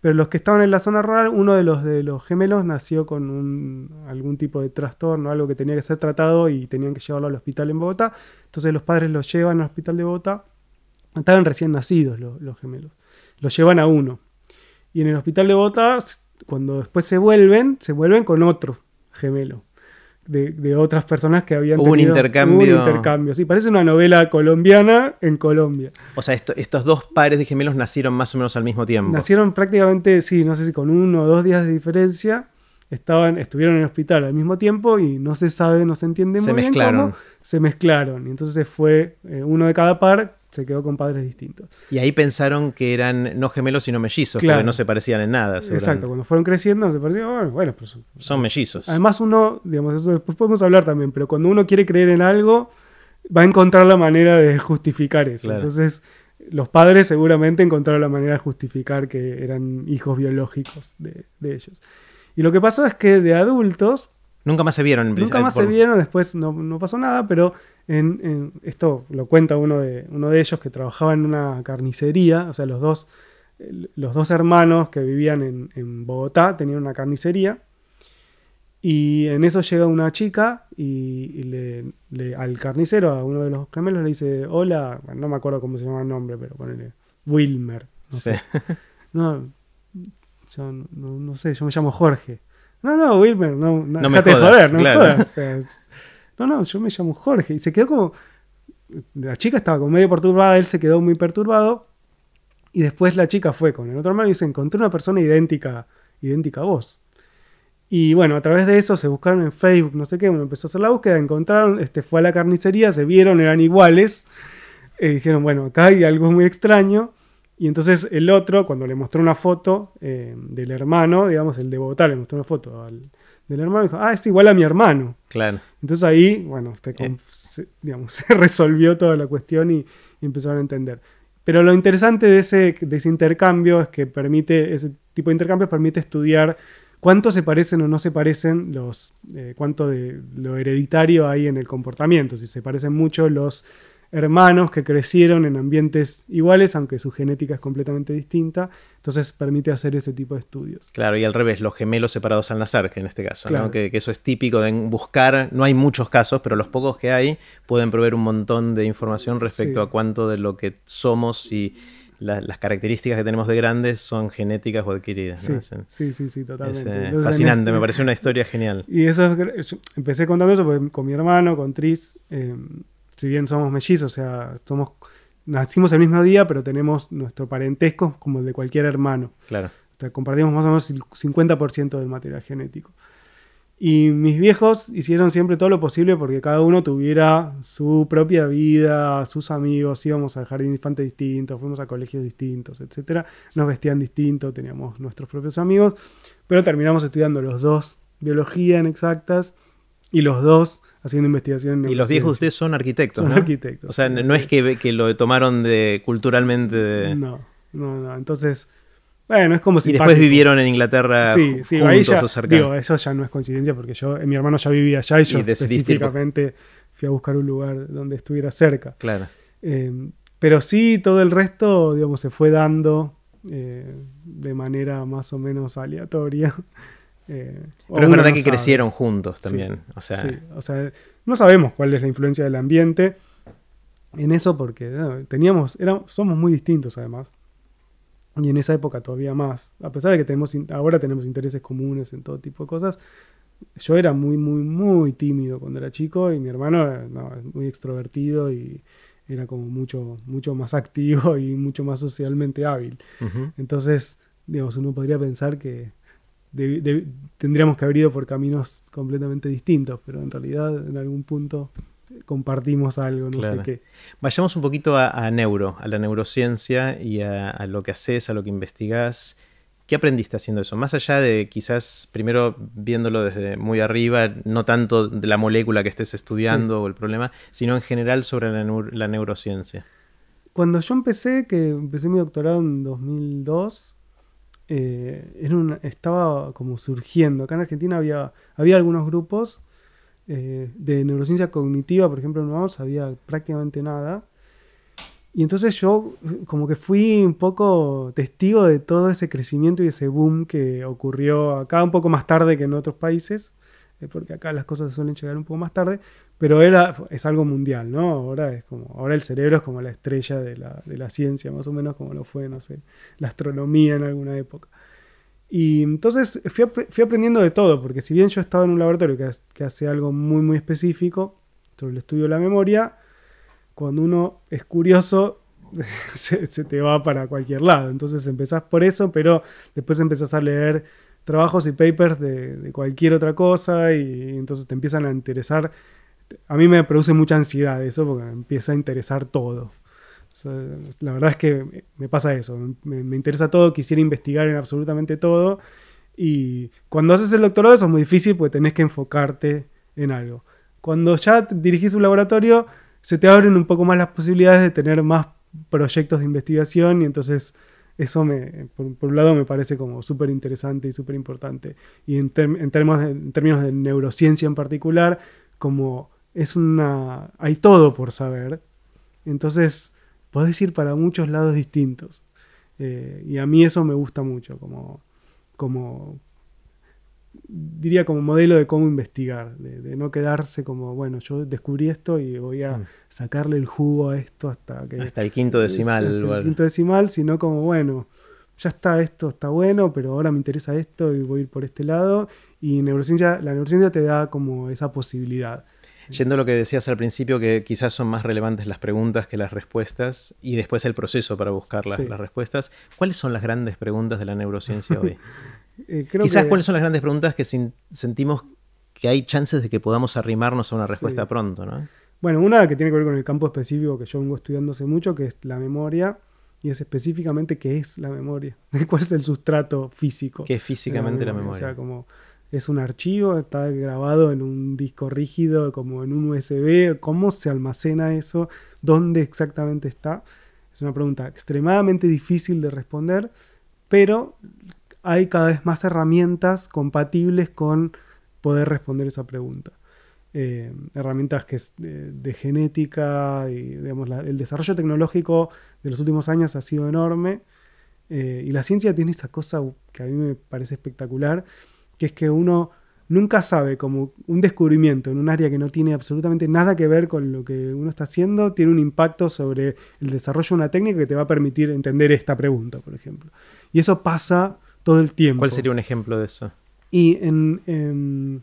pero los que estaban en la zona rural, uno de los de los gemelos nació con un, algún tipo de trastorno, algo que tenía que ser tratado y tenían que llevarlo al hospital en Bogotá, entonces los padres los llevan al hospital de Bogotá, estaban recién nacidos los, los gemelos, los llevan a uno, y en el hospital de Bogotá, cuando después se vuelven, se vuelven con otro gemelo de, otras personas que habían tenido, un intercambio. un intercambio, sí, parece una novela colombiana en Colombia. O sea, estos dos pares de gemelos nacieron más o menos al mismo tiempo. Nacieron prácticamente, sí, no sé si con uno o dos días de diferencia. Estaban, estuvieron en el hospital al mismo tiempo y no se sabe, no se entiende muy bien cómo se mezclaron. Y entonces fue eh, uno de cada par se quedó con padres distintos. Y ahí pensaron que eran no gemelos sino mellizos, claro. no se parecían en nada. Exacto, cuando fueron creciendo se parecían, ah, bueno, pues, son, mellizos. Además uno, digamos, eso después podemos hablar también, pero cuando uno quiere creer en algo, va a encontrar la manera de justificar eso. Entonces, los padres seguramente encontraron la manera de justificar que eran hijos biológicos de, ellos. Y lo que pasó es que de adultos... Nunca más se vieron. nunca más se vieron, después no, no pasó nada, pero en, esto lo cuenta uno de, uno de ellos que trabajaba en una carnicería, o sea, los dos, los dos hermanos que vivían en, Bogotá tenían una carnicería. Y en eso llega una chica y, le, al carnicero, a uno de los gemelos, le dice, hola, no me acuerdo cómo se llama el nombre, pero ponele, Wilmer. No sé. No, yo no, sé, yo me llamo Jorge. No, no, Wilmer, no, no, me no me no, no, yo me llamo Jorge. Y se quedó como, la chica estaba como medio perturbada, él se quedó muy perturbado. Y después la chica fue con el otro hermano y se encontró una persona idéntica, idéntica a vos. Y bueno, a través de eso se buscaron en Facebook, no sé qué, uno empezó a hacer la búsqueda, encontraron, este, fue a la carnicería, se vieron, eran iguales. Eh, dijeron, bueno, acá hay algo muy extraño. Y entonces el otro, cuando le mostró una foto eh, del hermano, digamos, el de Bogotá, le mostró una foto al, del hermano, dijo, ah, es igual a mi hermano. Claro. Entonces ahí, bueno, eh. se, digamos, se resolvió toda la cuestión y, empezaron a entender. Pero lo interesante de ese, intercambio es que permite, ese tipo de intercambio permite estudiar cuánto se parecen o no se parecen los, eh, cuánto de lo hereditario hay en el comportamiento, si se parecen mucho los hermanos que crecieron en ambientes iguales, aunque su genética es completamente distinta. Entonces permite hacer ese tipo de estudios. Claro, y al revés, los gemelos separados al nacer, que en este caso, ¿no? que, eso es típico de buscar, no hay muchos casos, pero los pocos que hay pueden proveer un montón de información respecto a cuánto de lo que somos y las características que tenemos de grandes son genéticas o adquiridas. Eh, sí, sí, sí, totalmente. Eh, fascinante, me parece una historia genial. Y eso, es, empecé contando eso pues, con mi hermano, con Tris. Em, si bien somos mellizos, o sea, somos, nacimos el mismo día, pero tenemos nuestro parentesco como el de cualquier hermano. Claro. O sea, compartimos más o menos el 50% del material genético. Y mis viejos hicieron siempre todo lo posible porque cada uno tuviera su propia vida, sus amigos, íbamos al jardín infantes distintos fuimos a colegios distintos, etc. Nos vestían distintos teníamos nuestros propios amigos, pero terminamos estudiando los dos biología en exactas y los dos haciendo investigación en Y los viejos ustedes son arquitectos. Son arquitectos. O sea, no, es que, lo tomaron de culturalmente. No, no, no. Entonces, bueno, es como si. Y después vivieron en Inglaterra sí, sí, juntos ahí ya, Digo, eso ya no es coincidencia porque yo, mi hermano ya vivía allá y yo específicamente fui a buscar un lugar donde estuviera cerca. Claro. Eh, pero sí, todo el resto, digamos, se fue dando eh, de manera más o menos aleatoria. Eh, Pero es verdad que crecieron juntos también. o, sea... o sea, no sabemos cuál es la influencia del ambiente en eso porque eh, teníamos, somos muy distintos además. Y en esa época todavía más. A pesar de que tenemos, ahora tenemos intereses comunes en todo tipo de cosas, yo era muy, muy, muy tímido cuando era chico y mi hermano era eh, muy extrovertido y era como mucho, mucho más activo y mucho más socialmente hábil. Entonces, digamos, uno podría pensar que tendríamos que haber ido por caminos completamente distintos, pero en realidad en algún punto compartimos algo, no sé qué. Vayamos un poquito a, neuro, a la neurociencia y a, lo que haces, a lo que investigás. ¿Qué aprendiste haciendo eso? Más allá de quizás primero viéndolo desde muy arriba, no tanto de la molécula que estés estudiando o el problema, sino en general sobre la, la neurociencia. Cuando yo empecé, que empecé mi doctorado en 2002, eh, estaba como surgiendo. Acá en Argentina había, algunos grupos eh, de neurociencia cognitiva, por ejemplo, no había prácticamente nada. Y entonces yo eh, como que fui un poco testigo de todo ese crecimiento y ese boom que ocurrió acá un poco más tarde que en otros países porque acá las cosas suelen llegar un poco más tarde, pero es algo mundial, ¿no? Ahora, es como, ahora el cerebro es como la estrella de la, ciencia, más o menos como lo fue, no sé, la astronomía en alguna época. Y entonces fui, aprendiendo de todo, porque si bien yo estaba en un laboratorio que, hace algo muy, muy específico sobre el estudio de la memoria, cuando uno es curioso, se, se, te va para cualquier lado. Entonces empezás por eso, pero después empezás a leer trabajos y papers de, cualquier otra cosa y, entonces te empiezan a interesar. A mí me produce mucha ansiedad eso porque me empieza a interesar todo. la verdad es que me pasa eso, me, me, interesa todo, quisiera investigar en absolutamente todo y cuando haces el doctorado eso es muy difícil porque tenés que enfocarte en algo. Cuando ya dirigís un laboratorio se te abren un poco más las posibilidades de tener más proyectos de investigación y entonces eso me, por, un lado me parece como súper interesante y súper importante. Y en, términos de, en términos de neurociencia en particular, como es una... hay todo por saber. Entonces, podés ir para muchos lados distintos. Eh, y a mí eso me gusta mucho, como, como diría como modelo de cómo investigar, de, no quedarse como, bueno, yo descubrí esto y voy a mm. sacarle el jugo a esto hasta que... Hasta el quinto decimal. quinto decimal, sino como, bueno, ya está esto, está bueno, pero ahora me interesa esto y voy a ir por este lado. Y neurociencia, la neurociencia te da como esa posibilidad. Yendo a lo que decías al principio, que quizás son más relevantes las preguntas que las respuestas y después el proceso para buscar las, las respuestas, ¿cuáles son las grandes preguntas de la neurociencia hoy? Eh, Quizás cuáles son las grandes preguntas que sentimos que hay chances de que podamos arrimarnos a una respuesta pronto, Bueno, una que tiene que ver con el campo específico que yo vengo estudiando hace mucho, que es la memoria, y es específicamente qué es la memoria, cuál es el sustrato físico. ¿Qué es físicamente la La memoria? O sea, como es un archivo, está grabado en un disco rígido, como en un USB, ¿cómo se almacena eso? ¿Dónde exactamente está? Es una pregunta extremadamente difícil de responder, pero hay cada vez más herramientas compatibles con poder responder esa pregunta. Eh, herramientas que eh, de, genética y el desarrollo tecnológico de los últimos años ha sido enorme eh, y la ciencia tiene esta cosa que a mí me parece espectacular, que es que uno nunca sabe como un descubrimiento en un área que no tiene absolutamente nada que ver con lo que uno está haciendo, tiene un impacto sobre el desarrollo de una técnica que te va a permitir entender esta pregunta, por ejemplo. Y eso pasa todo el tiempo. ¿Cuál sería un ejemplo de eso? Y en, em,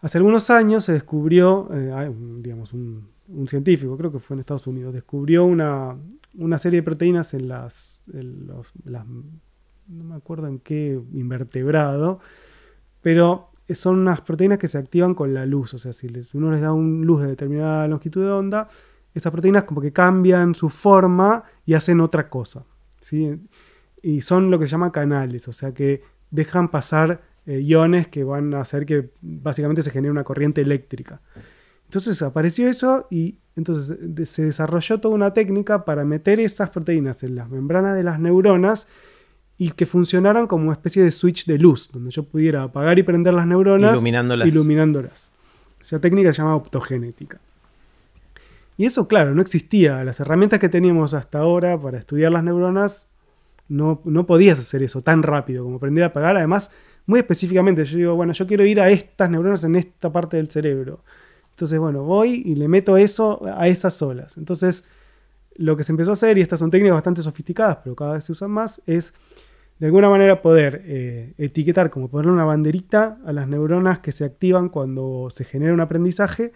hace algunos años se descubrió, eh, digamos, un, científico, creo que fue en Estados Unidos, descubrió una, serie de proteínas en las, los, no me acuerdo en qué invertebrado, pero son unas proteínas que se activan con la luz, o sea, si les, uno les da un luz de determinada longitud de onda, esas proteínas como que cambian su forma y hacen otra cosa. ¿sí? y son lo que se llama canales, o sea que dejan pasar eh, iones que van a hacer que básicamente se genere una corriente eléctrica. Entonces apareció eso y entonces eh, se desarrolló toda una técnica para meter esas proteínas en las membranas de las neuronas y que funcionaran como una especie de switch de luz, donde yo pudiera apagar y prender las neuronas iluminándolas. Esa técnica se llama optogenética. Y eso, claro, no existía. Las herramientas que teníamos hasta ahora para estudiar las neuronas no, podías hacer eso tan rápido como aprender a apagar. Además, muy específicamente, yo digo, bueno, yo quiero ir a estas neuronas en esta parte del cerebro. Entonces, bueno, voy y le meto eso a esas olas. Entonces, lo que se empezó a hacer, y estas son técnicas bastante sofisticadas, pero cada vez se usan más, es de alguna manera poder eh, etiquetar, como ponerle una banderita a las neuronas que se activan cuando se genera un aprendizaje,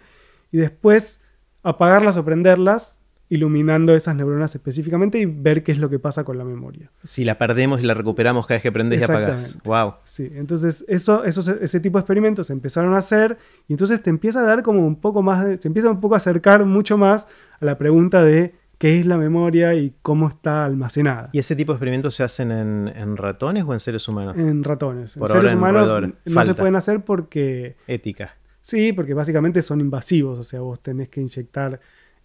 y después apagarlas o prenderlas iluminando esas neuronas específicamente y ver qué es lo que pasa con la memoria. Si la perdemos y la recuperamos cada vez que prendes y apagas. Wow. Sí, entonces eso, ese tipo de experimentos se empezaron a hacer y entonces te empieza a dar como un poco más, de, se empieza un poco a acercar mucho más a la pregunta de qué es la memoria y cómo está almacenada. ¿Y ese tipo de experimentos se hacen en, ratones o en seres humanos? En ratones. en seres humanos no se pueden hacer porque... Ética. Sí, porque básicamente son invasivos, o sea, vos tenés que inyectar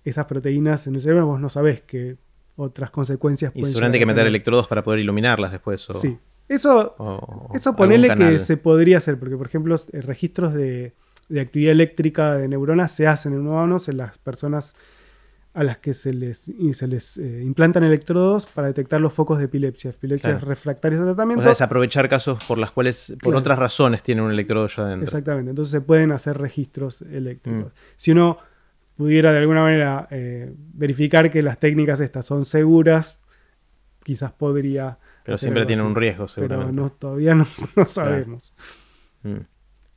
esas proteínas en el cerebro, vos no sabés qué otras consecuencias y pueden Y seguramente hay que meter electrodos para poder iluminarlas después. O, sí. Eso, eso ponerle que se podría hacer, porque por ejemplo, eh, registros de, actividad eléctrica de neuronas se hacen en humanos en las personas a las que se les, se les eh, implantan electrodos para detectar los focos de epilepsia, Epilepsia refractaria refractaria tratamiento. O desaprovechar casos por las cuales, por otras razones, tienen un electrodo ya dentro. Exactamente, entonces se pueden hacer registros eléctricos. Mm. Si uno pudiera de alguna manera eh, verificar que las técnicas estas son seguras, quizás podría... Pero siempre tiene un riesgo, seguramente. todavía no, sabemos. Mm.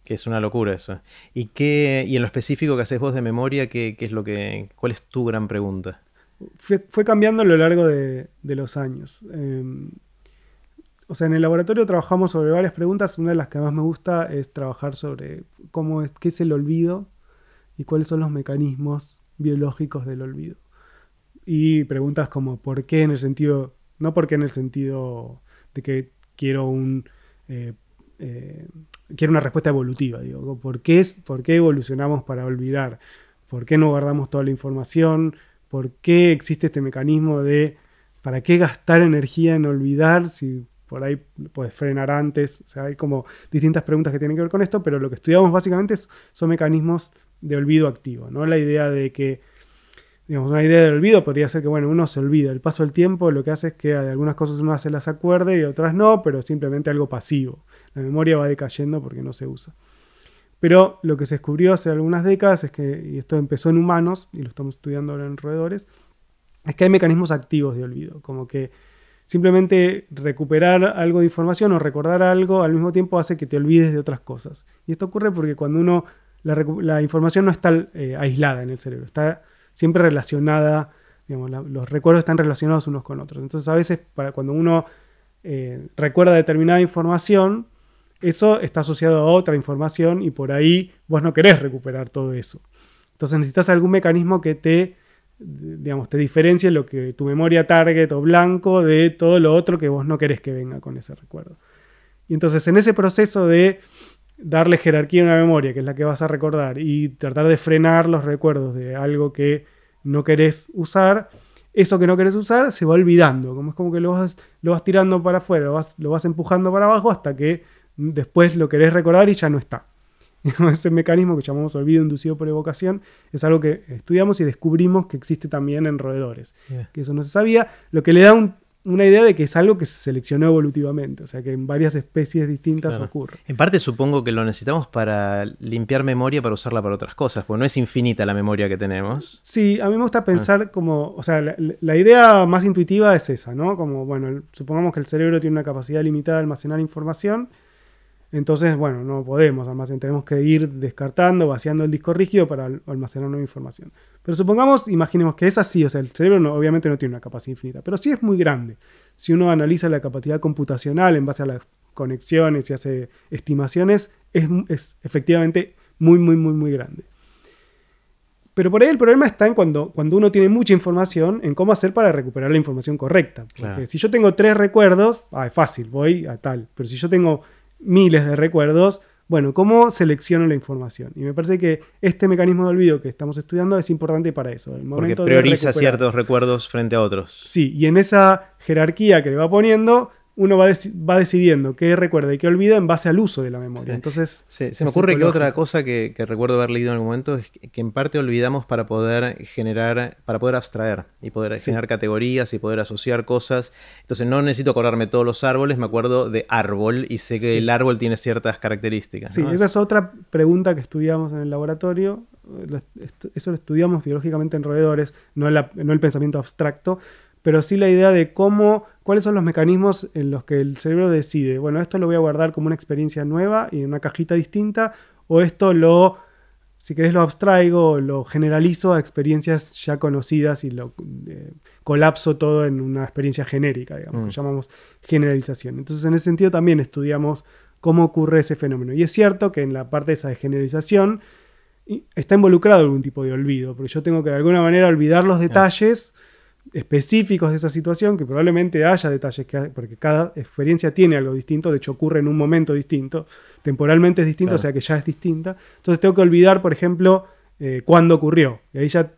Que es una locura eso. ¿Y, qué, en lo específico que haces vos de memoria, ¿qué, es lo que, ¿cuál es tu gran pregunta? Fue, cambiando a lo largo de, los años. Em, o sea, en el laboratorio trabajamos sobre varias preguntas. Una de las que más me gusta es trabajar sobre cómo es, qué es el olvido y cuáles son los mecanismos biológicos del olvido. Y preguntas como por qué en el sentido, no por qué en el sentido de que quiero un... Eh, eh, quiero una respuesta evolutiva, digo, ¿por qué, es, ¿por evolucionamos para olvidar? ¿Por qué no guardamos toda la información? ¿Por qué existe este mecanismo de para qué gastar energía en olvidar si por ahí puedes frenar antes? O sea, hay como distintas preguntas que tienen que ver con esto, pero lo que estudiamos básicamente son mecanismos de olvido activo, ¿no? La idea de que, digamos, una idea de olvido podría ser que, bueno, uno se olvida. El paso del tiempo lo que hace es que de algunas cosas uno se las acuerde y otras no, pero simplemente algo pasivo. La memoria va decayendo porque no se usa. Pero lo que se descubrió hace algunas décadas es que, y esto empezó en humanos, y lo estamos estudiando ahora en roedores, es que hay mecanismos activos de olvido, como que simplemente recuperar algo de información o recordar algo al mismo tiempo hace que te olvides de otras cosas. Y esto ocurre porque cuando uno la, información no está eh, aislada en el cerebro, está siempre relacionada, digamos, los recuerdos están relacionados unos con otros. Entonces a veces cuando uno eh, recuerda determinada información, eso está asociado a otra información y por ahí vos no querés recuperar todo eso. Entonces necesitas algún mecanismo que te, digamos, te diferencie lo que tu memoria target o blanco de todo lo otro que vos no querés que venga con ese recuerdo. Y entonces en ese proceso de darle jerarquía a una memoria, que es la que vas a recordar, y tratar de frenar los recuerdos de algo que no querés usar, eso que no querés usar se va olvidando, como es como que lo vas, lo vas tirando para afuera, lo vas, empujando para abajo hasta que después lo querés recordar y ya no está. Ese mecanismo que llamamos olvido inducido por evocación es algo que estudiamos y descubrimos que existe también en roedores. Que eso no se sabía, lo que le da un una idea de que es algo que se seleccionó evolutivamente, o sea que en varias especies distintas ocurre. En parte supongo que lo necesitamos para limpiar memoria para usarla para otras cosas, porque no es infinita la memoria que tenemos. Sí, a mí me gusta ah. pensar como, o sea, la, idea más intuitiva es esa, ¿no? Como, bueno, supongamos que el cerebro tiene una capacidad limitada de almacenar información, entonces, bueno, no podemos almacenar, tenemos que ir descartando, vaciando el disco rígido para almacenar nueva información. Pero supongamos, imaginemos que es así, o sea, el cerebro obviamente no tiene una capacidad infinita, pero sí es muy grande. Si uno analiza la capacidad computacional en base a las conexiones y hace estimaciones, es, efectivamente muy, muy, muy, muy grande. Pero por ahí el problema está en cuando, cuando uno tiene mucha información, en cómo hacer para recuperar la información correcta. si yo tengo tres recuerdos, ah, es fácil, voy a tal. Pero si yo tengo miles de recuerdos, bueno, ¿cómo selecciono la información? Y me parece que este mecanismo de olvido que estamos estudiando es importante para eso. El Porque prioriza ciertos recuerdos frente a otros. Sí, y en esa jerarquía que le va poniendo, uno va, va decidiendo qué recuerda y qué olvida en base al uso de la memoria. Entonces, se me ocurre que otra cosa que, recuerdo haber leído en algún momento es que, en parte olvidamos para poder generar, para poder abstraer y poder sí. categorías y poder asociar cosas. Entonces, no necesito acordarme todos los árboles, me acuerdo de árbol y sé que el árbol tiene ciertas características. Sí, esa es otra pregunta que estudiamos en el laboratorio. Eso lo estudiamos biológicamente en roedores, no, no el pensamiento abstracto pero sí la idea de cómo, cuáles son los mecanismos en los que el cerebro decide, bueno, esto lo voy a guardar como una experiencia nueva y en una cajita distinta, o esto lo, si querés, lo abstraigo, lo generalizo a experiencias ya conocidas y lo eh, colapso todo en una experiencia genérica, digamos, que mm. llamamos generalización. Entonces, en ese sentido también estudiamos cómo ocurre ese fenómeno. Y es cierto que en la parte esa de generalización está involucrado algún tipo de olvido, porque yo tengo que de alguna manera olvidar los detalles específicos de esa situación, que probablemente haya detalles, que porque cada experiencia tiene algo distinto, de hecho ocurre en un momento distinto, temporalmente es distinto, o sea que ya es distinta. Entonces tengo que olvidar, por ejemplo, eh, cuándo ocurrió. Y ahí ya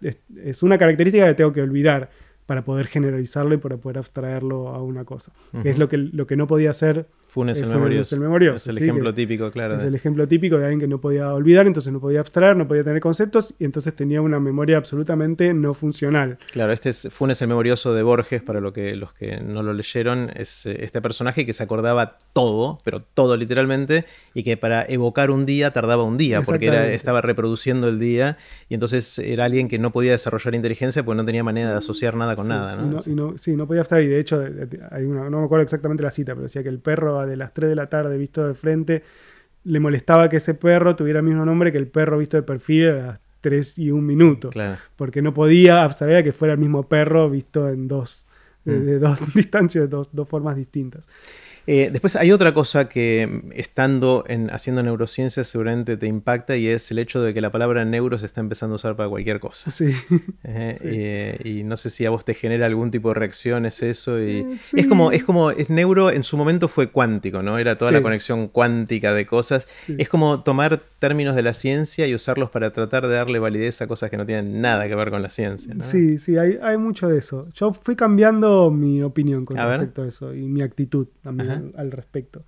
es, una característica que tengo que olvidar para poder generalizarlo y para poder abstraerlo a una cosa. Es lo que, lo que no podía hacer Funes, el, el, memorioso. Es el ejemplo típico, claro. Es el ejemplo típico de alguien que no podía olvidar, entonces no podía abstraer, no podía tener conceptos y entonces tenía una memoria absolutamente no funcional. Claro, este es Funes el memorioso de Borges, para lo que, los que no lo leyeron, es eh, este personaje que se acordaba todo, pero todo literalmente, y que para evocar un día tardaba un día, porque estaba reproduciendo el día y entonces era alguien que no podía desarrollar inteligencia porque no tenía manera de asociar nada con nada. sí, no podía abstraer y de hecho hay no me acuerdo exactamente la cita, pero decía que el perro de las 3 de la tarde visto de frente, le molestaba que ese perro tuviera el mismo nombre que el perro visto de perfil a las 3 y un minuto. Porque no podía abstraer a que fuera el mismo perro visto en dos, de, mm. dos distancias, de dos, dos formas distintas. Eh, después hay otra cosa que mm, estando en, haciendo neurociencia seguramente te impacta y es el hecho de que la palabra neuro se está empezando a usar para cualquier cosa. Sí. Eh, eh, y no sé si a vos te genera algún tipo de reacción es eso. Y, mm, Es como, es como, es neuro en su momento fue cuántico, ¿no? Era toda la conexión cuántica de cosas. Es como tomar términos de la ciencia y usarlos para tratar de darle validez a cosas que no tienen nada que ver con la ciencia. Sí, sí, hay, hay mucho de eso. Yo fui cambiando mi opinión con respecto a eso y mi actitud también al, respecto.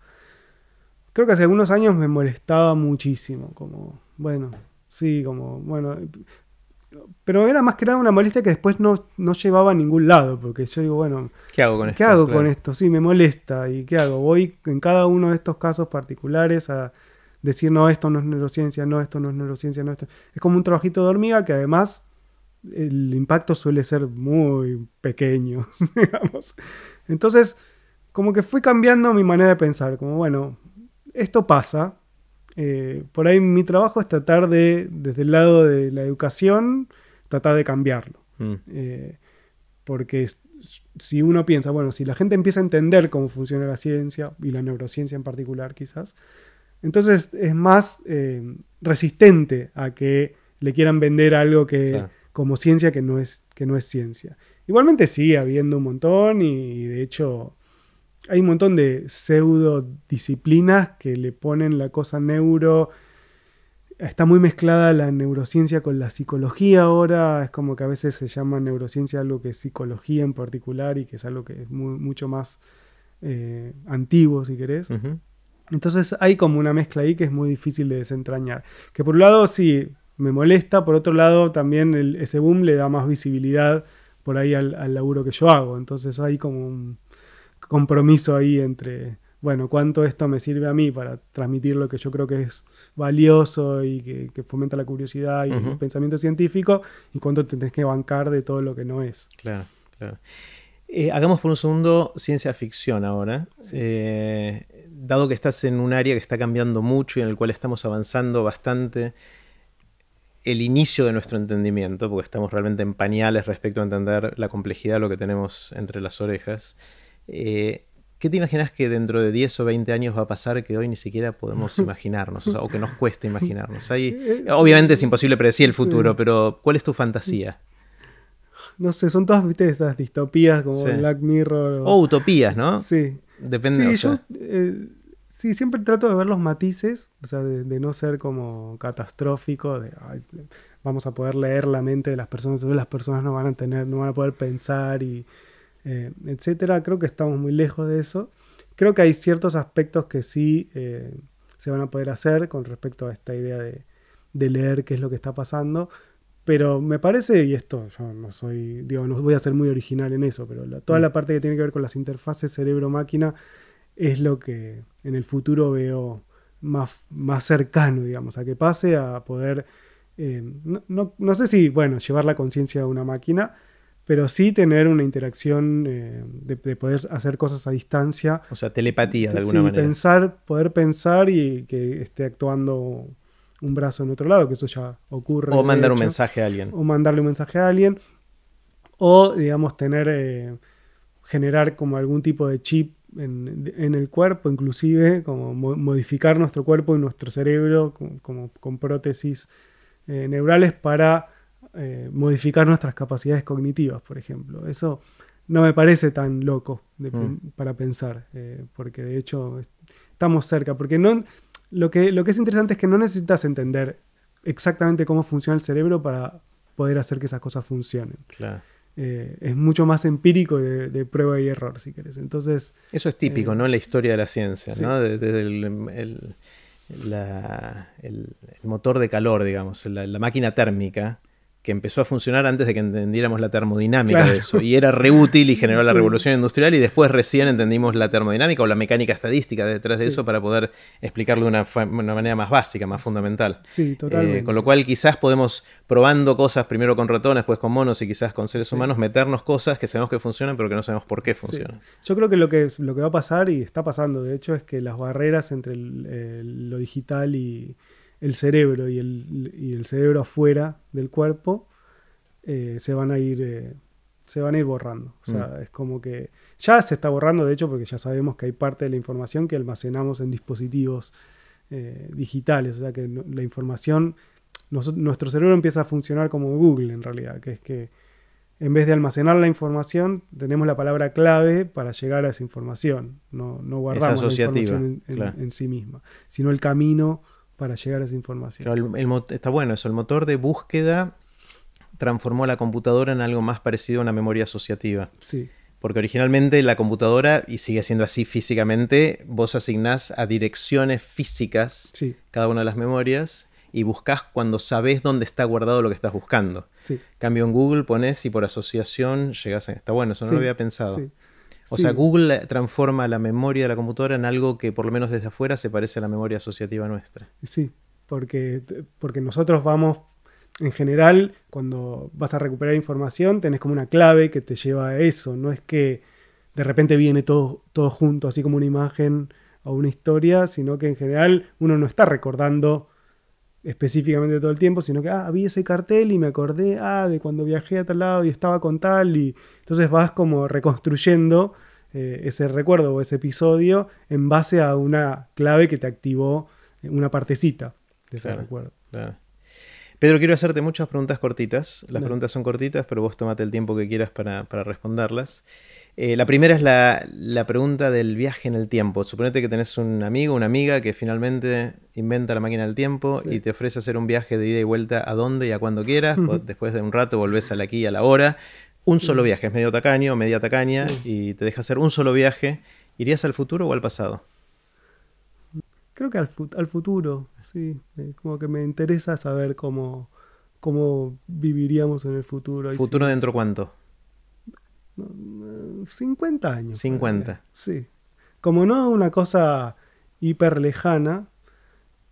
Creo que hace algunos años me molestaba muchísimo, como, bueno, sí, como, bueno. Pero era más que nada una molestia que después no, no llevaba a ningún lado, porque yo digo, bueno, ¿qué hago con ¿qué esto? hago con esto? Sí, me molesta, ¿y qué hago? Voy en cada uno de estos casos particulares a decir, no, esto no es neurociencia, no, esto no es neurociencia, no, esto. Es como un trabajito de hormiga que además el impacto suele ser muy pequeño, digamos. Entonces, como que fui cambiando mi manera de pensar, como bueno, esto pasa, eh, por ahí mi trabajo es tratar de, desde el lado de la educación, tratar de cambiarlo. Mm. Eh, porque si uno piensa, bueno, si la gente empieza a entender cómo funciona la ciencia, y la neurociencia en particular quizás, entonces es más eh, resistente a que le quieran vender algo que, como ciencia que no, es, que no es ciencia. Igualmente sigue habiendo un montón y de hecho hay un montón de pseudo disciplinas que le ponen la cosa neuro. Está muy mezclada la neurociencia con la psicología ahora. Es como que a veces se llama neurociencia algo que es psicología en particular y que es algo que es mucho más eh, antiguo, si querés. Entonces hay como una mezcla ahí que es muy difícil de desentrañar. Que por un lado sí me molesta, por otro lado también ese boom le da más visibilidad por ahí al, al laburo que yo hago. Entonces hay como un, compromiso ahí entre, bueno, cuánto esto me sirve a mí para transmitir lo que yo creo que es valioso y que, fomenta la curiosidad y el pensamiento científico, y cuánto tenés que bancar de todo lo que no es. Claro, claro. Eh, hagamos por un segundo ciencia ficción ahora. Eh, dado que estás en un área que está cambiando mucho y en el cual estamos avanzando bastante el inicio de nuestro entendimiento, porque estamos realmente en pañales respecto a entender la complejidad de lo que tenemos entre las orejas. Eh, ¿Qué te imaginas que dentro de 10 o 20 años va a pasar que hoy ni siquiera podemos imaginarnos o, que nos cuesta imaginarnos? Ahí, eh, eh, obviamente es imposible predecir el futuro, pero ¿cuál es tu fantasía? No sé, son todas esas distopías como Black Mirror. O... utopías, ¿no? Sí. Depende. de eso. sí, siempre trato de ver los matices, o sea, de, no ser como catastrófico, de, vamos a poder leer la mente de las personas, las personas no van a tener, no van a poder pensar y eh, etcétera. Creo que estamos muy lejos de eso. Creo que hay ciertos aspectos que sí eh, se van a poder hacer con respecto a esta idea de, leer qué es lo que está pasando. Pero me parece, y esto yo no soy, digo, no voy a ser muy original en eso, pero toda mm. la parte que tiene que ver con las interfaces cerebro-máquina es lo que en el futuro veo más, más cercano, digamos, a que pase, a poder, eh, no, no sé si, bueno, llevar la conciencia a una máquina, pero sí tener una interacción eh, de, poder hacer cosas a distancia. O sea, telepatía de alguna manera. Pensar, poder pensar y que esté actuando un brazo en otro lado, que eso ya ocurre. O mandar un mensaje a alguien. O mandarle un mensaje a alguien. O, digamos, tener, eh, generar como algún tipo de chip en, el cuerpo, inclusive, como modificar nuestro cuerpo y nuestro cerebro con prótesis eh, neurales para eh, modificar nuestras capacidades cognitivas, por ejemplo. Eso no me parece tan loco mm. para pensar, eh, porque de hecho estamos cerca, porque no, lo, que, lo que es interesante es que no necesitas entender exactamente cómo funciona el cerebro para poder hacer que esas cosas funcionen. Eh, es mucho más empírico de, prueba y error, si querés. Entonces, Eso es típico, ¿no? En la historia de la ciencia, ¿no? Desde el, motor de calor, digamos, la máquina térmica que empezó a funcionar antes de que entendiéramos la termodinámica de eso. Y era reútil y generó la revolución industrial y después recién entendimos la termodinámica o la mecánica estadística detrás de eso para poder explicarlo de una, manera más básica, más fundamental. Sí, eh, totalmente. con lo cual quizás podemos, probando cosas primero con ratones, después con monos y quizás con seres humanos, meternos cosas que sabemos que funcionan pero que no sabemos por qué funcionan. Yo creo que lo, que lo que va a pasar y está pasando de hecho es que las barreras entre eh, lo digital y el cerebro y el, y el cerebro afuera del cuerpo eh, se van a ir eh, se van a ir borrando. O sea, mm. es como que ya se está borrando, de hecho, porque ya sabemos que hay parte de la información que almacenamos en dispositivos eh, digitales. O sea, que la información, nuestro cerebro empieza a funcionar como Google en realidad, que es que en vez de almacenar la información, tenemos la palabra clave para llegar a esa información. No, no guardamos la información en sí misma, sino el camino para llegar a esa información. el, está bueno eso, el motor de búsqueda transformó la computadora en algo más parecido a una memoria asociativa. Sí. Porque originalmente la computadora, y sigue siendo así físicamente, vos asignás a direcciones físicas cada una de las memorias y buscas cuando sabes dónde está guardado lo que estás buscando. Sí. Cambio en Google, pones y por asociación llegás a... Está bueno, eso no lo había pensado. O sea, Google transforma la memoria de la computadora en algo que por lo menos desde afuera se parece a la memoria asociativa nuestra. Sí, porque, porque nosotros vamos, en general, cuando vas a recuperar información, tenés como una clave que te lleva a eso, no es que de repente viene todo, todo junto, así como una imagen o una historia, sino que en general uno no está recordando específicamente todo el tiempo, sino que, ah, vi ese cartel y me acordé, ah, de cuando viajé a tal lado y estaba con tal, y entonces vas como reconstruyendo eh, ese recuerdo o ese episodio en base a una clave que te activó eh, una partecita de ese recuerdo. Pedro, quiero hacerte muchas preguntas cortitas. Las preguntas son cortitas, pero vos tomate el tiempo que quieras para, para responderlas. Eh, la primera es la, pregunta del viaje en el tiempo. Suponete que tenés un amigo, una amiga que finalmente inventa la máquina del tiempo y te ofrece hacer un viaje de ida y vuelta a donde y a cuando quieras. Después de un rato volvés al aquí y a la hora. Un solo viaje, es medio tacaño, media tacaña, y te deja hacer un solo viaje. ¿Irías al futuro o al pasado? Creo que al, al futuro, sí. Eh, como que me interesa saber cómo, viviríamos en el futuro. ¿Futuro dentro cuánto? 50 años. 50. Sí. Como no una cosa hiper lejana.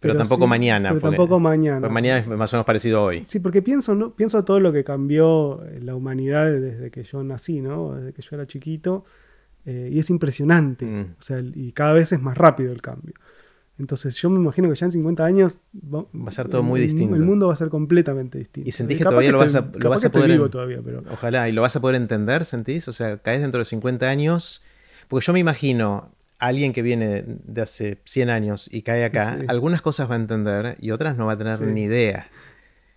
Pero, tampoco mañana. Pero tampoco mañana. Pues mañana es más o menos parecido a hoy. Sí, porque pienso, ¿no? pienso todo lo que cambió eh, la humanidad desde que yo nací, ¿no? Desde que yo era chiquito. Eh, y es impresionante. Mm. O sea, y cada vez es más rápido el cambio. Entonces yo me imagino que ya en 50 años va, a ser todo muy distinto. El mundo va a ser completamente distinto. ¿Y sentís que todavía lo vas a, poder... Ojalá, y lo vas a poder entender, ¿sentís? O sea, caes dentro de 50 años. Porque yo me imagino alguien que viene de hace 100 años y cae acá, algunas cosas va a entender y otras no va a tener ni idea.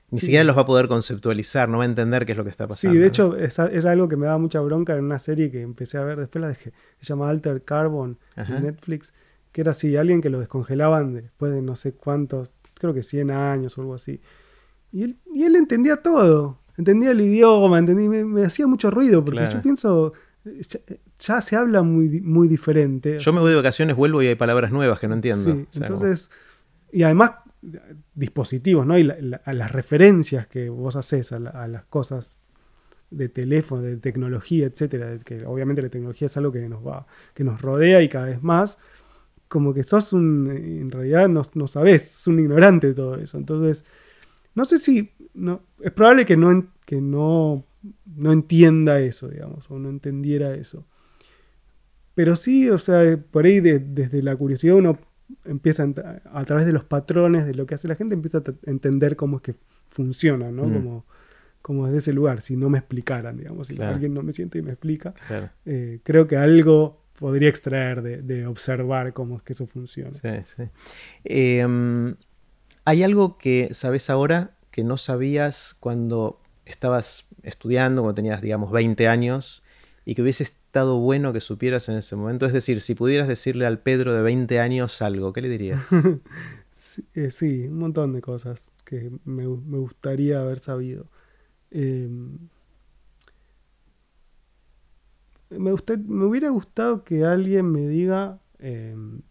Ni siquiera los va a poder conceptualizar, no va a entender qué es lo que está pasando. Sí, de hecho, es, algo que me daba mucha bronca en una serie que empecé a ver, después la dejé, se llama Alter Carbon de en Netflix que era así, alguien que lo descongelaban después de no sé cuántos, creo que 100 años o algo así. Y él, y él entendía todo, entendía el idioma, entendí, me, hacía mucho ruido, porque yo pienso, ya, se habla muy, muy diferente. Yo me voy de vacaciones, vuelvo y hay palabras nuevas que no entiendo. Sí, entonces, y además dispositivos, ¿no? Y a las referencias que vos haces a, a las cosas de teléfono, de tecnología, etcétera, que obviamente la tecnología es algo que nos va, que nos rodea y cada vez más, como que sos un, en realidad no, sabes, sabés, sos un ignorante de todo eso. Entonces, no sé si, no, es probable que no, que no, no entienda eso, digamos, o no entendiera eso. Pero sí, o sea, por ahí desde la curiosidad uno empieza a, través de los patrones de lo que hace la gente, empieza a entender cómo es que funciona, ¿no? Mm. Como, como desde ese lugar, si no me explicaran, digamos, si alguien no me siente y me explica, eh, creo que algo podría extraer de, observar cómo es que eso funciona. Sí, sí. Em, ¿Hay algo que sabes ahora que no sabías cuando estabas estudiando, cuando tenías, digamos, 20 años y que hubiese estado bueno que supieras en ese momento? Es decir, si pudieras decirle al Pedro de 20 años algo, ¿qué le dirías? Eh, sí, un montón de cosas que me, gustaría haber sabido. Eh, me, usted, me hubiera gustado que alguien me diga, em,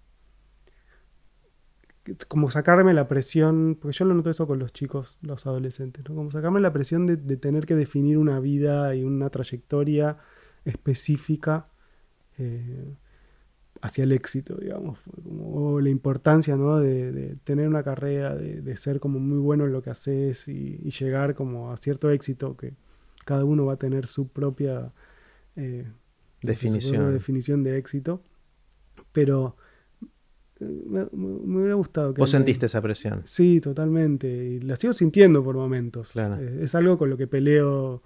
como sacarme la presión, porque yo lo noto eso con los chicos, los adolescentes, ¿no? como sacarme la presión de, tener que definir una vida y una trayectoria específica eh, hacia el éxito, digamos, o la importancia de, tener una carrera, de, ser como muy bueno en lo que haces y, llegar como a cierto éxito que cada uno va a tener su propia... Eh, definición. Una definición de éxito. Pero eh, me, hubiera gustado que... Vos sentiste esa presión. Sí, totalmente. Y la sigo sintiendo por momentos. Eh, es, algo con lo que peleo,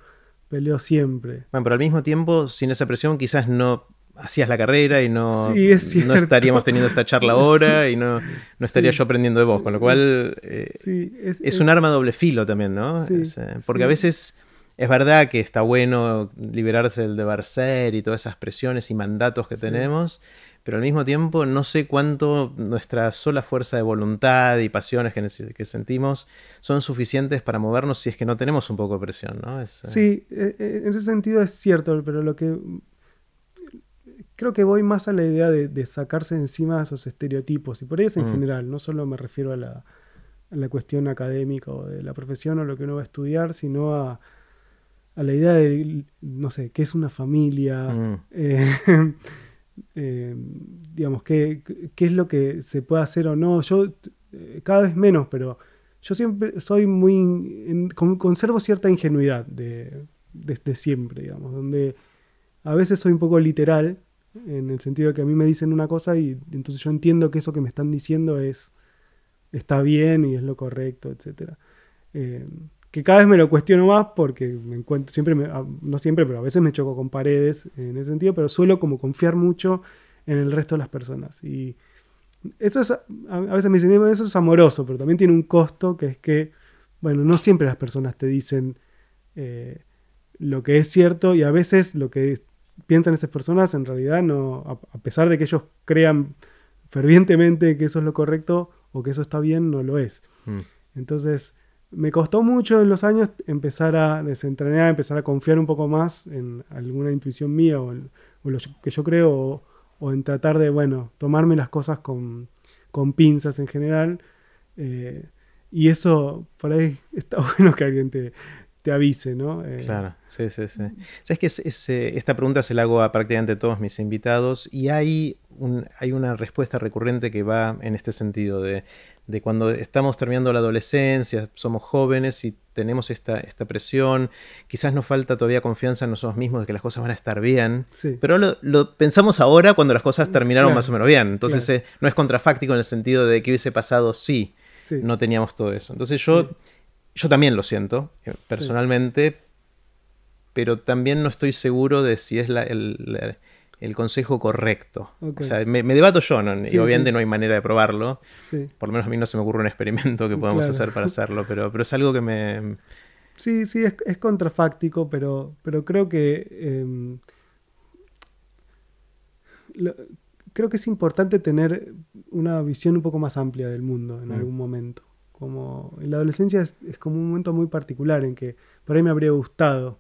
peleo siempre. Bueno, pero al mismo tiempo, sin esa presión quizás no hacías la carrera y no, no estaríamos teniendo esta charla ahora y no, no estaría yo aprendiendo de vos. Con lo cual, sí, eh, es, un arma doble filo también, ¿no? porque a veces es verdad que está bueno liberarse del deber ser y todas esas presiones y mandatos que tenemos, pero al mismo tiempo no sé cuánto nuestra sola fuerza de voluntad y pasiones que, sentimos son suficientes para movernos si es que no tenemos un poco de presión, ¿no? Eh, sí, eh, eh, en ese sentido es cierto, pero lo que... Creo que voy más a la idea de, sacarse encima esos estereotipos, y por eso en mm. general, no solo me refiero a la, a la cuestión académica o de la profesión o lo que uno va a estudiar, sino a a la idea de, no sé, qué es una familia, mm. eh, em, digamos, qué, qué, es lo que se puede hacer o no. Yo eh, cada vez menos, pero yo siempre soy muy, conservo cierta ingenuidad de, desde siempre, digamos, donde a veces soy un poco literal, en el sentido de que a mí me dicen una cosa y entonces yo entiendo que eso que me están diciendo es está bien y es lo correcto, etc que cada vez me lo cuestiono más porque me encuentro, siempre, ah, no siempre, pero a veces me choco con paredes en ese sentido, pero suelo como confiar mucho en el resto de las personas. Y eso es, a veces me dicen, eh, eso es amoroso, pero también tiene un costo que es que, bueno, no siempre las personas te dicen eh, lo que es cierto y a veces lo que piensan esas personas en realidad no, a, pesar de que ellos crean fervientemente que eso es lo correcto o que eso está bien, no lo es. Mm. Entonces, me costó mucho en los años empezar a desentrañar, empezar a confiar un poco más en alguna intuición mía o, en, lo que yo creo, o, en tratar de, bueno, tomarme las cosas con, pinzas en general. Eh, y eso, por ahí está bueno que alguien te, te avise, ¿no? Eh, claro, sí, sí, sí. Mm. Sabes que eh, esta pregunta se la hago a prácticamente todos mis invitados y hay, una respuesta recurrente que va en este sentido de, cuando estamos terminando la adolescencia, somos jóvenes y tenemos esta, presión, quizás nos falta todavía confianza en nosotros mismos de que las cosas van a estar bien, pero lo, pensamos ahora cuando las cosas mm, terminaron más o menos bien, entonces eh, no es contrafáctico en el sentido de que hubiese pasado si sí. no teníamos todo eso. Entonces yo... Yo también lo siento, eh, personalmente, pero también no estoy seguro de si es el, consejo correcto. O sea, me, debato yo, y obviamente no hay manera de probarlo. Por lo menos a mí no se me ocurre un experimento que podamos hacer para hacerlo, pero, es algo que me... Sí, sí, es, contrafáctico, pero, pero creo que... Em, creo que es importante tener una visión un poco más amplia del mundo en mm. algún momento como la adolescencia es, como un momento muy particular en que por ahí me habría gustado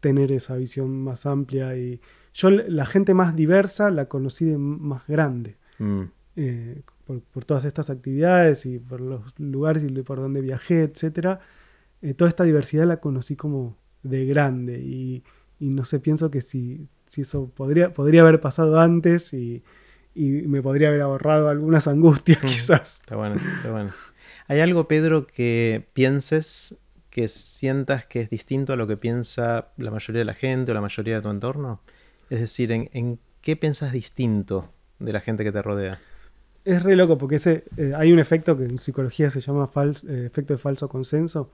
tener esa visión más amplia y yo la gente más diversa la conocí de más grande mm. eh, por, todas estas actividades y por los lugares y por donde viajé, etcétera. Eh, toda esta diversidad la conocí como de grande y, no sé, pienso que si, si eso podría, podría haber pasado antes y, y me podría haber ahorrado algunas angustias, mm. quizás. Está bueno, está bueno. ¿Hay algo, Pedro, que pienses que sientas que es distinto a lo que piensa la mayoría de la gente o la mayoría de tu entorno? Es decir, ¿en, qué piensas distinto de la gente que te rodea? Es re loco porque ese, eh, hay un efecto que en psicología se llama eh, efecto de falso consenso,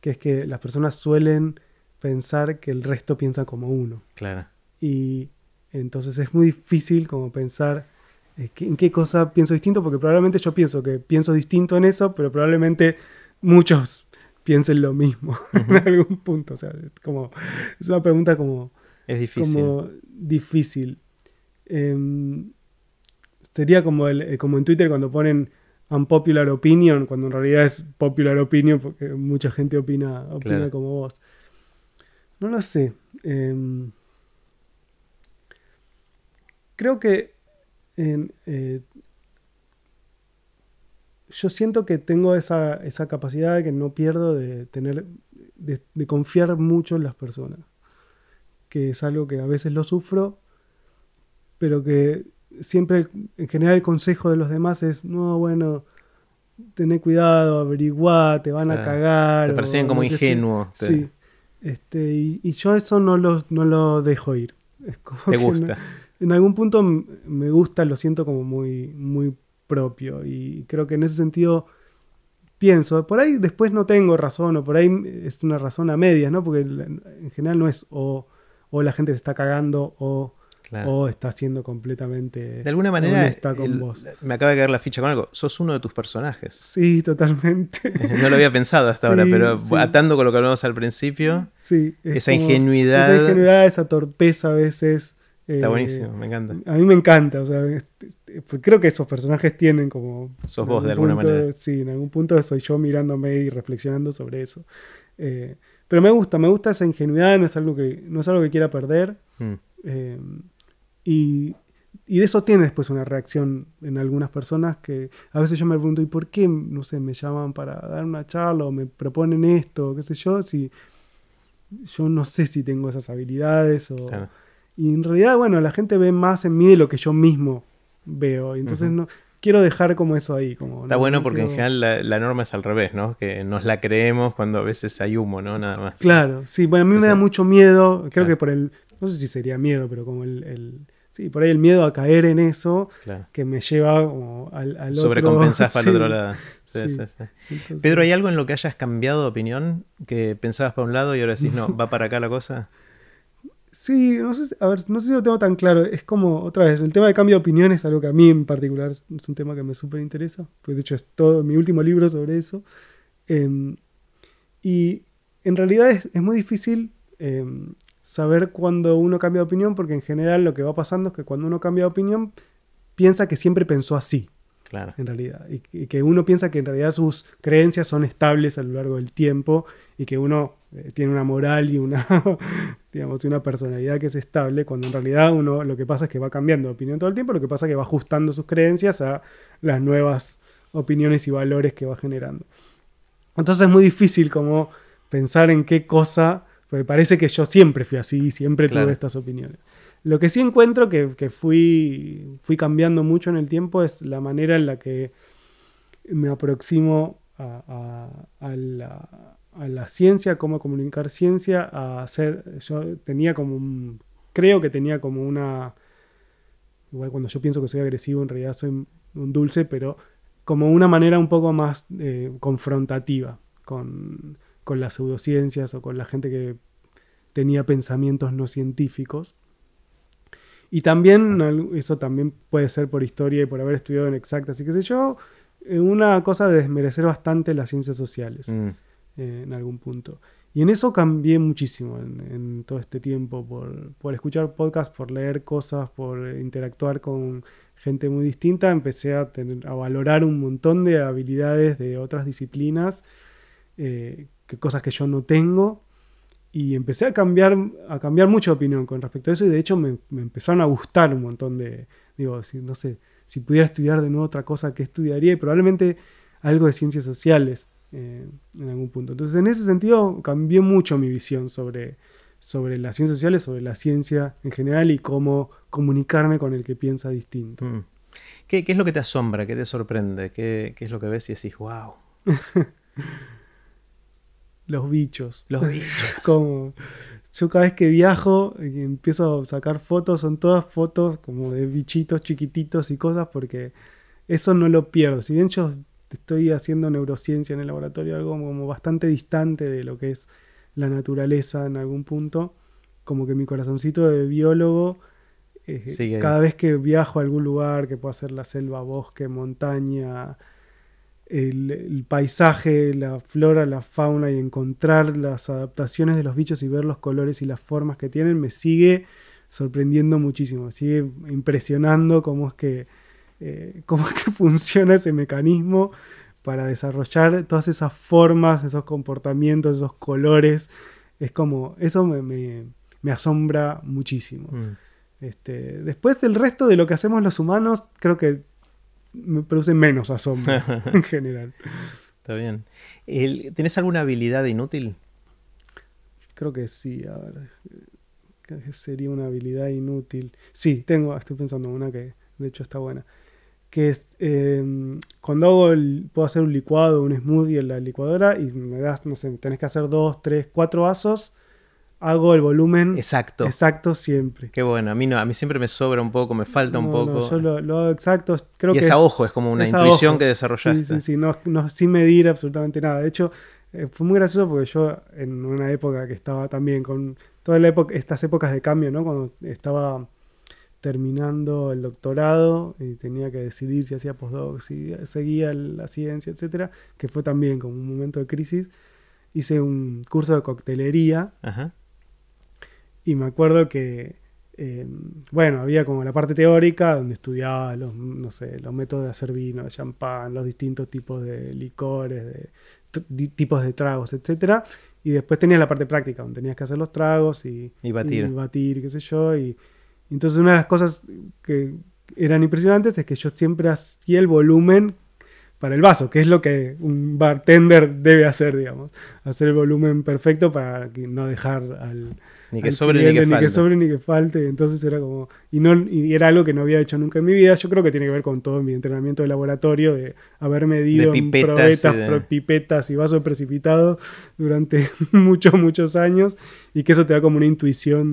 que es que las personas suelen pensar que el resto piensa como uno. Claro. Y entonces es muy difícil como pensar en qué cosa pienso distinto, porque probablemente yo pienso que pienso distinto en eso, pero probablemente muchos piensen lo mismo en algún punto. O sea, es, como, es una pregunta como... Es difícil. difícil. Em, sería como, eh, como en Twitter cuando ponen unpopular opinion, cuando en realidad es popular opinion porque mucha gente opina, como vos. No lo sé. Em, creo que eh, yo siento que tengo esa, esa, capacidad que no pierdo de tener, de, confiar mucho en las personas, que es algo que a veces lo sufro, pero que siempre, en general, el consejo de los demás es, no, bueno, tené cuidado, averiguá, te van a ah, cagar. Te perciben como ingenuo. este, y, yo eso no lo, no lo dejo ir. te gusta en algún punto me gusta, lo siento como muy, muy propio y creo que en ese sentido pienso, por ahí después no tengo razón o por ahí es una razón a medias, ¿no? Porque en general no es o, la gente se está cagando o... o está siendo completamente. De alguna manera, está con vos. me acaba de caer la ficha con algo. Sos uno de tus personajes. Sí, totalmente. no lo había pensado hasta ahora, pero atando con lo que hablamos al principio, sí, esa ingenuidad. Esa ingenuidad, esa torpeza a veces. Está eh, buenísimo, me encanta. A mí me encanta, este, creo que esos personajes tienen como... Sos vos de alguna manera. Sí, en algún punto soy yo mirándome y reflexionando sobre eso. Eh, pero me gusta, me gusta esa ingenuidad, no es algo que, no es algo que quiera perder. Mm. Eh, y, de eso tiene después una reacción en algunas personas que a veces yo me pregunto, ¿y por qué, no sé, me llaman para dar una charla o me proponen esto, qué sé yo? Si yo no sé si tengo esas habilidades o... Y en realidad, bueno, la gente ve más en mí de lo que yo mismo veo. entonces no quiero dejar como eso ahí. Como, Está bueno porque en general la, norma es al revés, ¿no? Que nos la creemos cuando a veces hay humo, ¿no? Nada más. Claro, sí, bueno, a mí me da mucho miedo, creo que por el, no sé si sería miedo, pero como el, sí, por ahí el miedo a caer en eso que me lleva como al, al otro. para el otro lado. Sí, sí. Pedro, ¿hay algo en lo que hayas cambiado de opinión? Que pensabas para un lado y ahora decís, no, va para acá la cosa. Sí, no sé, a ver, no sé si lo tengo tan claro. Es como, otra vez, el tema de cambio de opinión es algo que a mí en particular es un tema que me súper interesa. Pues de hecho es todo mi último libro sobre eso. Em, y en realidad es, muy difícil em, saber cuando uno cambia de opinión, porque en general lo que va pasando es que cuando uno cambia de opinión, piensa que siempre pensó así. Claro. En realidad. y que uno piensa que en realidad sus creencias son estables a lo largo del tiempo y que uno eh, tiene una moral y una, digamos, una personalidad que es estable, cuando en realidad uno lo que pasa es que va cambiando de opinión todo el tiempo, lo que pasa es que va ajustando sus creencias a las nuevas opiniones y valores que va generando. Entonces es muy difícil como pensar en qué cosa, me parece que yo siempre fui así, y siempre tuve estas opiniones. Lo que sí encuentro que, fui, fui cambiando mucho en el tiempo es la manera en la que me aproximo a, a, la, a la ciencia, cómo comunicar ciencia, a hacer, yo tenía como un, creo que tenía como una, igual cuando yo pienso que soy agresivo, en realidad soy un dulce, pero como una manera un poco más eh, confrontativa con, las pseudociencias o con la gente que tenía pensamientos no científicos. Y también, eso también puede ser por historia y por haber estudiado en exactas y qué sé yo, eh, una cosa de desmerecer bastante las ciencias sociales. Mm. Eh, en algún punto. Y en eso cambié muchísimo en, todo este tiempo, por, escuchar podcasts, por leer cosas, por interactuar con gente muy distinta, empecé a, tener, a valorar un montón de habilidades de otras disciplinas, eh, cosas que yo no tengo, y empecé a cambiar, a cambiar mucha opinión con respecto a eso, y de hecho me, empezaron a gustar un montón de, digo, si, no sé, si pudiera estudiar de nuevo otra cosa que estudiaría, y probablemente algo de ciencias sociales eh, en algún punto. Entonces, en ese sentido, cambié mucho mi visión sobre, sobre las ciencias sociales, sobre la ciencia en general y cómo comunicarme con el que piensa distinto. Mm. ¿Qué, es lo que te asombra? ¿Qué te sorprende? ¿Qué, es lo que ves y decís, wow? Los bichos. Los bichos. como yo cada vez que viajo y empiezo a sacar fotos, son todas fotos como de bichitos chiquititos y cosas porque eso no lo pierdo. Si bien yo estoy haciendo neurociencia en el laboratorio, algo como bastante distante de lo que es la naturaleza en algún punto, como que mi corazoncito de biólogo, eh, cada vez que viajo a algún lugar, que pueda ser la selva, bosque, montaña, el, el, paisaje, la flora, la fauna y encontrar las adaptaciones de los bichos y ver los colores y las formas que tienen, me sigue sorprendiendo muchísimo, me sigue impresionando cómo es que eh, cómo es que funciona ese mecanismo para desarrollar todas esas formas, esos comportamientos, esos colores. Es como, eso me, asombra muchísimo. Mm. Este, después del resto de lo que hacemos los humanos, creo que me produce menos asombro en general. Está bien. El, ¿Tenés alguna habilidad inútil? Creo que sí, a ver. sería una habilidad inútil. Sí, tengo, estoy pensando en una que de hecho está buena que em, cuando hago el, puedo hacer un licuado, un smoothie en la licuadora y me das, no sé, tenés que hacer dos, tres, cuatro vasos, hago el volumen exacto, exacto siempre. Qué bueno, a mí no, a mí siempre me sobra un poco, me falta un poco. No, lo, exacto, creo y que... es a ojo, es como una intuición que desarrollaste. Sí, sí, no, sin medir absolutamente nada. De hecho, eh, fue muy gracioso porque yo en una época que estaba también con todas la estas épocas de cambio, ¿no? Cuando estaba terminando el doctorado y eh, tenía que decidir si hacía postdoc, si seguía la ciencia, etcétera, que fue también como un momento de crisis. Hice un curso de coctelería y me acuerdo que, em, bueno, había como la parte teórica donde estudiaba los, no sé, los métodos de hacer vino, de champán, los distintos tipos de licores, tipos de tragos, etcétera, y después tenía la parte práctica, donde tenías que hacer los tragos y, batir. batir, qué sé yo, y entonces una de las cosas que eran impresionantes es que yo siempre hacía el volumen para el vaso, que es lo que un bartender debe hacer, digamos. Hacer el volumen perfecto para no dejar al... Ni que sobre ni, que, sobre ni que falte. Entonces era como... Y, no, y era algo que no había hecho nunca en mi vida. Yo creo que tiene que ver con todo mi entrenamiento de laboratorio, de haber medido pipetas, probetas, pipetas y vasos precipitados durante muchos, muchos años. Y que eso te da como una intuición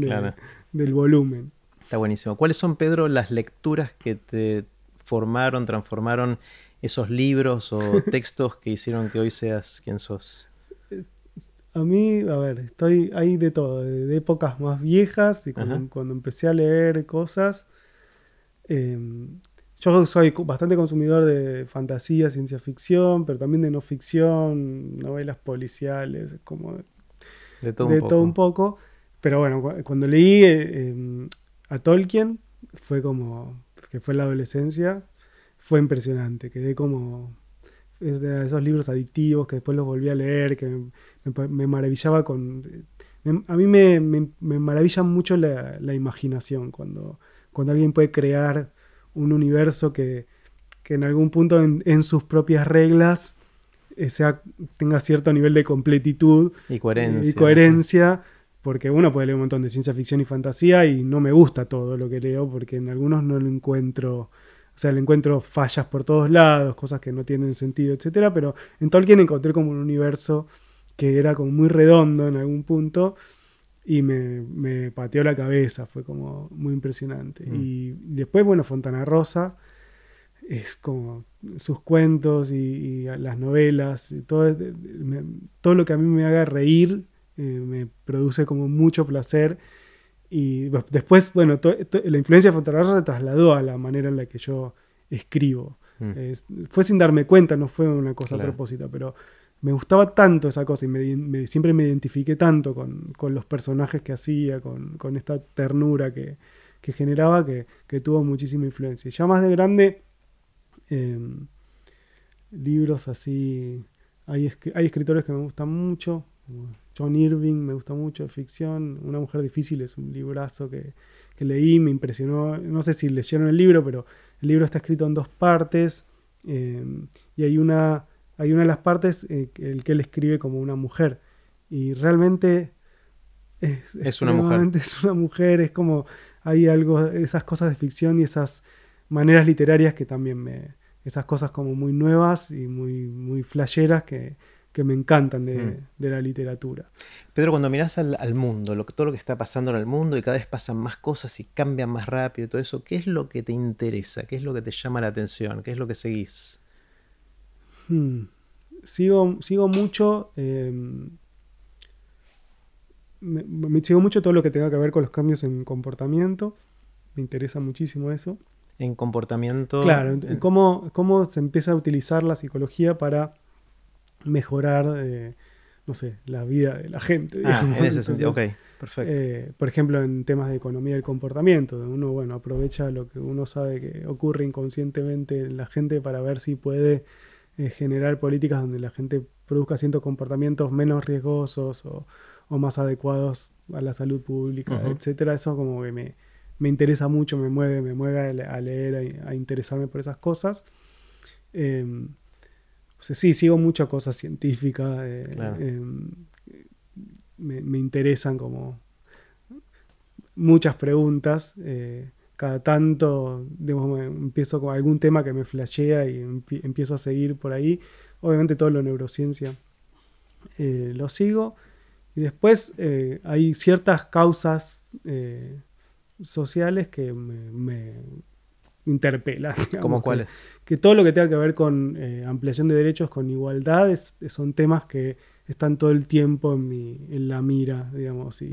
del volumen. Está buenísimo. ¿Cuáles son, Pedro, las lecturas que te formaron, transformaron esos libros o textos que hicieron que hoy seas quien sos? A mí, a ver, estoy ahí de todo, de épocas más viejas y cuando, empecé a leer cosas. Em, yo soy bastante consumidor de fantasía, ciencia ficción, pero también de no ficción, novelas policiales, como de, todo, un, poco. Pero bueno, cuando leí eh, em, a Tolkien fue como, que fue la adolescencia, fue impresionante. Quedé como esos libros adictivos que después los volví a leer, que me, maravillaba con... a mí me, maravilla mucho la, imaginación, cuando, cuando alguien puede crear un universo que, en algún punto en, sus propias reglas eh, sea, tenga cierto nivel de completitud y coherencia. Y coherencia porque uno puede leer un montón de ciencia ficción y fantasía y no me gusta todo lo que leo porque en algunos no lo encuentro, o sea, le encuentro fallas por todos lados, cosas que no tienen sentido, etcétera, pero en Tolkien encontré como un universo que era como muy redondo en algún punto y me, pateó la cabeza, fue como muy impresionante. Mm. Y después, bueno, Fontana Rosa es como sus cuentos y, las novelas, y todo, todo lo que a mí me haga reír eh, me produce como mucho placer. Y después, bueno, la influencia de Fontanarrosa se trasladó a la manera en la que yo escribo. Mm. fue sin darme cuenta, no fue una cosa a propósito, pero me gustaba tanto esa cosa y siempre me identifiqué tanto con, los personajes que hacía, con, esta ternura que, generaba, que, tuvo muchísima influencia. ya más de grande, em, libros así, hay, hay escritores que me gustan mucho, John Irving me gusta mucho, ficción. Una mujer difícil es un librazo que, leí, me impresionó. No sé si leyeron el libro, pero el libro está escrito en dos partes eh, y hay una, hay una de las partes en eh, el que él escribe como una mujer. Y realmente es, una mujer. Es una mujer, es como hay algo, esas cosas de ficción y esas maneras literarias que también me... Esas cosas como muy nuevas y muy, muy flasheras que, que me encantan mm. de, la literatura. Pedro, cuando miras al, mundo, lo, todo lo que está pasando en el mundo y cada vez pasan más cosas y cambian más rápido y todo eso, ¿qué es lo que te interesa? ¿Qué es lo que te llama la atención? ¿Qué es lo que seguís? Hmm. Sigo, sigo mucho... Em, me, sigo mucho todo lo que tenga que ver con los cambios en comportamiento. Me interesa muchísimo eso. En comportamiento. Claro, cómo se empieza a utilizar la psicología para mejorar, eh, no sé, la vida de la gente. Ah, en ese sentido, ok, perfecto. Eh, por ejemplo, en temas de economía del comportamiento, uno, bueno, aprovecha lo que uno sabe que ocurre inconscientemente en la gente para ver si puede eh, generar políticas donde la gente produzca ciertos comportamientos menos riesgosos o, más adecuados a la salud pública, etc. etcétera. Eso como que me, interesa mucho, me mueve, me mueve a, leer, a, interesarme por esas cosas. Em, sí, sigo muchas cosas científicas. Eh, em, me, interesan como muchas preguntas. Eh, cada tanto empiezo con algún tema que me flashea y empiezo a seguir por ahí. Obviamente todo lo neurociencia eh, lo sigo. Y después hay ciertas causas sociales que me, interpela. ¿Como cuáles? Que, todo lo que tenga que ver con eh, ampliación de derechos, con igualdad, son temas que están todo el tiempo en, mi, en la mira, digamos, y,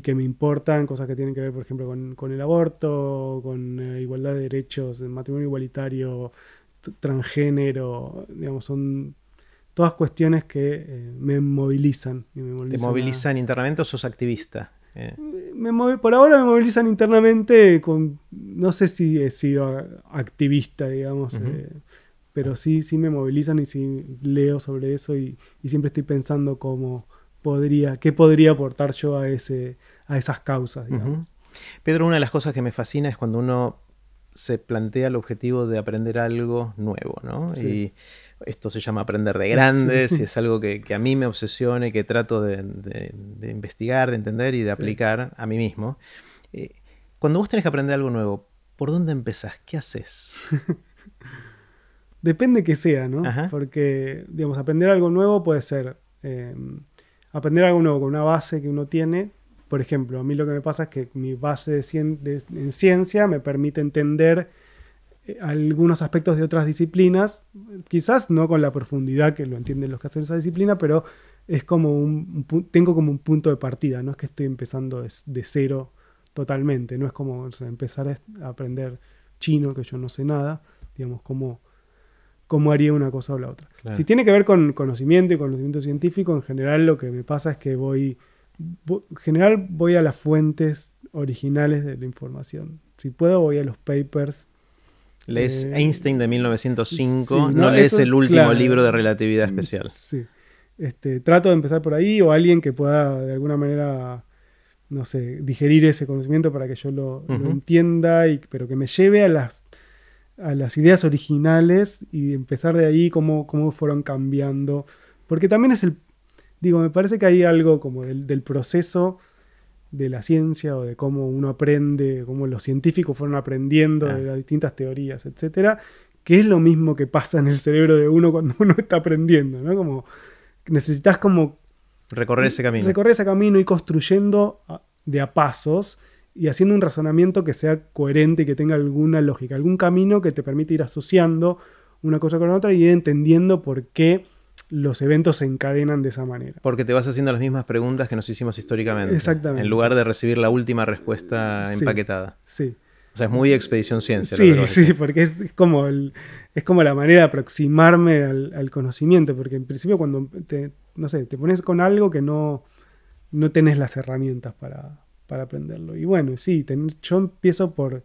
que me importan, cosas que tienen que ver, por ejemplo, con, el aborto, con eh, igualdad de derechos, matrimonio igualitario, transgénero, digamos, son todas cuestiones que eh, me movilizan. me movilizan ¿Te movilizan internamente o sos activista? Eh. Me por ahora me movilizan internamente con. No sé si he sido activista, digamos. Eh, pero sí, sí me movilizan y sí leo sobre eso y, siempre estoy pensando cómo podría, qué podría aportar yo a, ese, a esas causas, Pedro, una de las cosas que me fascina es cuando uno se plantea el objetivo de aprender algo nuevo, ¿no? esto se llama aprender de grandes y es algo que, a mí me obsesione, que trato de, investigar, de entender y de aplicar a mí mismo. Eh, cuando vos tenés que aprender algo nuevo, ¿por dónde empezás? ¿Qué haces? Depende que sea, ¿no? Porque, digamos, aprender algo nuevo puede ser eh, aprender algo nuevo con una base que uno tiene. Por ejemplo, a mí lo que me pasa es que mi base de en ciencia me permite entender eh, algunos aspectos de otras disciplinas, quizás no con la profundidad que lo entienden los que hacen esa disciplina, pero es como un, tengo como un punto de partida, no es que estoy empezando de, cero totalmente, no es como empezar a aprender chino, que yo no sé nada, digamos, cómo, cómo haría una cosa o la otra. Si tiene que ver con conocimiento y conocimiento científico, en general lo que me pasa es que voy, general voy a las fuentes originales de la información. Si puedo, voy a los papers Lees eh, Einstein de 1905, no, lees el último libro de relatividad especial. Mm, sí. Este, trato de empezar por ahí o alguien que pueda de alguna manera, no sé, digerir ese conocimiento para que yo lo, entienda, y, pero que me lleve a las, a las ideas originales y empezar de ahí cómo, cómo fueron cambiando. Porque también es el, digo, me parece que hay algo como del, del proceso de la ciencia o de cómo uno aprende, cómo los científicos fueron aprendiendo de las distintas teorías, etcétera, que es lo mismo que pasa en el cerebro de uno cuando uno está aprendiendo, ¿no? Como necesitas como recorrer ese camino. Recorrer ese camino y construyendo de a pasos y haciendo un razonamiento que sea coherente y que tenga alguna lógica, algún camino que te permite ir asociando una cosa con otra y ir entendiendo por qué los eventos se encadenan de esa manera. Porque te vas haciendo las mismas preguntas que nos hicimos históricamente. Exactamente. En lugar de recibir la última respuesta empaquetada. Sí. O sea, es muy expedición ciencia. Sí, sí, porque es, como es como la manera de aproximarme al, conocimiento, porque en principio cuando te, no te pones con algo que no, no tenés las herramientas para, para aprenderlo. Y bueno, sí, yo empiezo por...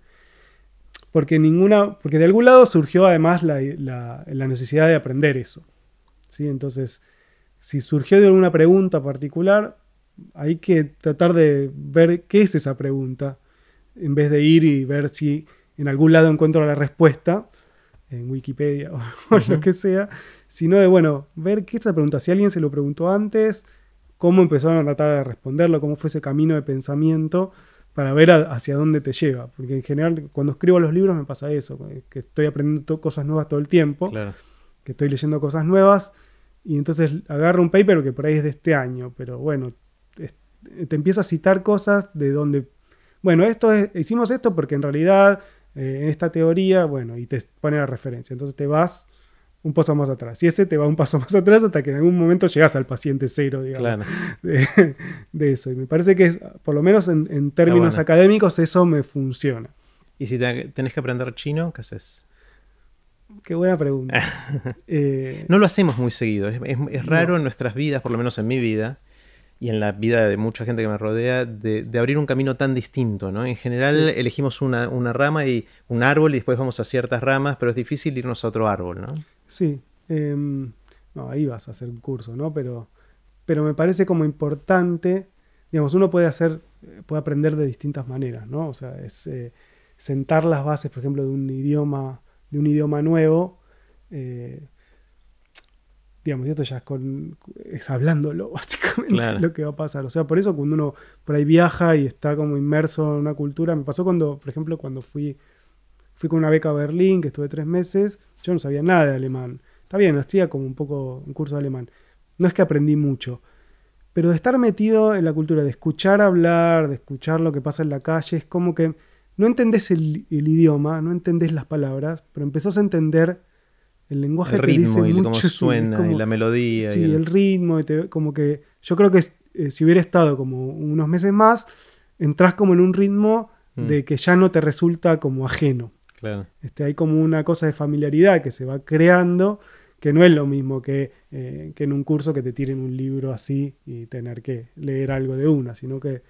Porque, ninguna, porque de algún lado surgió además la necesidad de aprender eso. Entonces, si surgió de alguna pregunta particular, hay que tratar de ver qué es esa pregunta, en vez de ir y ver si en algún lado encuentro la respuesta, en Wikipedia o, lo que sea, sino de, bueno, ver qué es esa pregunta, si alguien se lo preguntó antes, cómo empezaron a tratar de responderlo, cómo fue ese camino de pensamiento para ver hacia dónde te lleva. Porque en general, cuando escribo los libros me pasa eso, eh, que estoy aprendiendo cosas nuevas todo el tiempo. Claro que estoy leyendo cosas nuevas y entonces agarro un paper que por ahí es de este año, pero bueno, te empieza a citar cosas de donde, bueno, esto hicimos esto porque en realidad eh, en esta teoría, bueno, y te pone la referencia, entonces te vas un paso más atrás. Y ese te va un paso más atrás hasta que en algún momento llegas al paciente cero, digamos. Claro. De, eso. Y me parece que, por lo menos en, términos académicos, eso me funciona. ¿Y si tenés que aprender chino, qué haces? Qué buena pregunta. Eh, no lo hacemos muy seguido. Es, raro en nuestras vidas, por lo menos en mi vida, y en la vida de mucha gente que me rodea, de, abrir un camino tan distinto, ¿no? En general elegimos una, rama y un árbol y después vamos a ciertas ramas, pero es difícil irnos a otro árbol, ¿no? Sí. Em, no, ahí vas a hacer un curso, ¿no? Pero, pero me parece como importante, digamos, uno puede hacer, puede aprender de distintas maneras, ¿no? O sea, es eh, sentar las bases, por ejemplo, de un idioma de un idioma nuevo. Eh, digamos, y esto ya es, con, hablándolo, básicamente, lo que va a pasar. O sea, por eso cuando uno por ahí viaja y está como inmerso en una cultura, me pasó cuando, por ejemplo, cuando fui, fui con una beca a Berlín, que estuve tres meses, yo no sabía nada de alemán. Está bien, hacía como un poco un curso de alemán. No es que aprendí mucho, pero de estar metido en la cultura, de escuchar hablar, de escuchar lo que pasa en la calle, es como que no entendés el, idioma, no entendés las palabras, pero empezás a entender el lenguaje el ritmo dice y cómo suena y la melodía. Sí, y el... ritmo, como que yo creo que eh, si hubiera estado como unos meses más, entras como en un ritmo de mm. que ya no te resulta como ajeno. Claro. Este, hay como una cosa de familiaridad que se va creando, que no es lo mismo que, eh, que en un curso que te tiren un libro así y tener que leer algo de una, sino que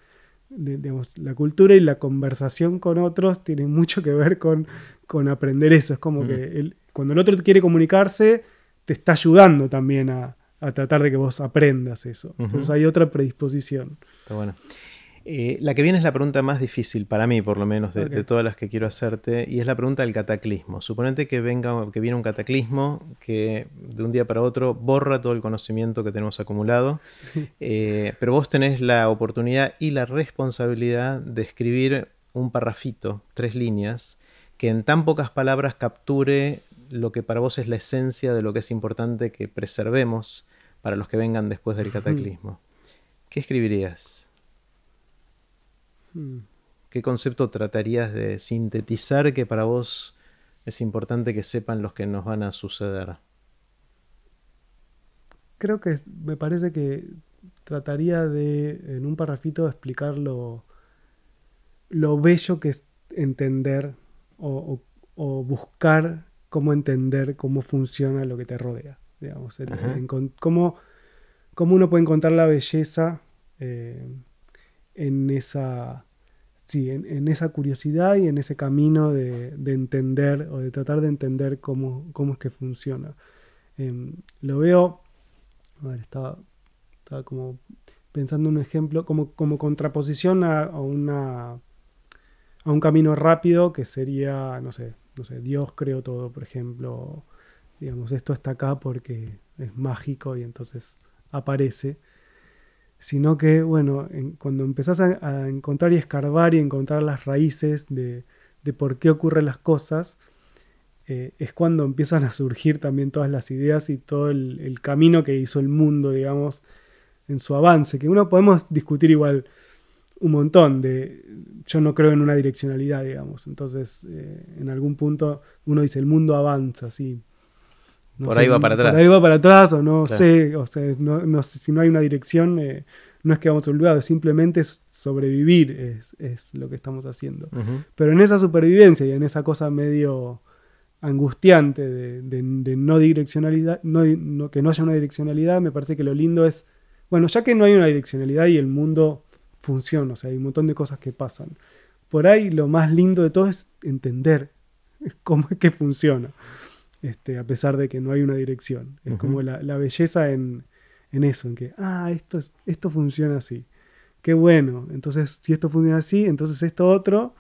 la cultura y la conversación con otros tienen mucho que ver con, con aprender eso. Es como que cuando el otro quiere comunicarse, te está ayudando también a, tratar de que vos aprendas eso. Entonces hay otra predisposición. Está bueno. Eh, la que viene es la pregunta más difícil para mí, por lo menos, de, todas las que quiero hacerte, y es la pregunta del cataclismo. Suponete que venga, que viene un cataclismo que de un día para otro borra todo el conocimiento que tenemos acumulado, eh, pero vos tenés la oportunidad y la responsabilidad de escribir un parrafito, tres líneas, que en tan pocas palabras capture lo que para vos es la esencia de lo que es importante que preservemos para los que vengan después del cataclismo. ¿Qué escribirías? Mm. ¿Qué concepto tratarías de sintetizar que para vos es importante que sepan los que nos van a suceder? Creo que me parece que trataría de, en un parrafito, explicar lo, bello que es entender o, buscar cómo entender cómo funciona lo que te rodea. Digamos, cómo, uno puede encontrar la belleza eh, en esa sí, en, esa curiosidad y en ese camino de, entender o de tratar de entender cómo, es que funciona. Em, lo veo, estaba, como pensando un ejemplo, como, como contraposición a, a, una, a un camino rápido que sería, no sé, no sé, Dios creó todo, por ejemplo, digamos, esto está acá porque es mágico y entonces aparece sino que, bueno, cuando empezás a, encontrar y escarbar y encontrar las raíces de, por qué ocurren las cosas, eh, es cuando empiezan a surgir también todas las ideas y todo el, camino que hizo el mundo, digamos, en su avance, que uno podemos discutir igual un montón de, yo no creo en una direccionalidad, digamos, entonces eh, en algún punto uno dice, el mundo avanza, sí, por ahí va para atrás. Por para atrás, o no sé, o sea, no, si no hay una dirección, eh, no es que vamos a un simplemente es sobrevivir, es, lo que estamos haciendo. Pero en esa supervivencia y en esa cosa medio angustiante de, no direccionalidad, que no haya una direccionalidad, me parece que lo lindo es, bueno, ya que no hay una direccionalidad y el mundo funciona, o sea, hay un montón de cosas que pasan. Por ahí lo más lindo de todo es entender cómo es que funciona. Este, a pesar de que no hay una dirección. Es como la, belleza en, eso, en que, ah, esto, es, esto funciona así. Qué bueno, entonces si esto funciona así, entonces esto otro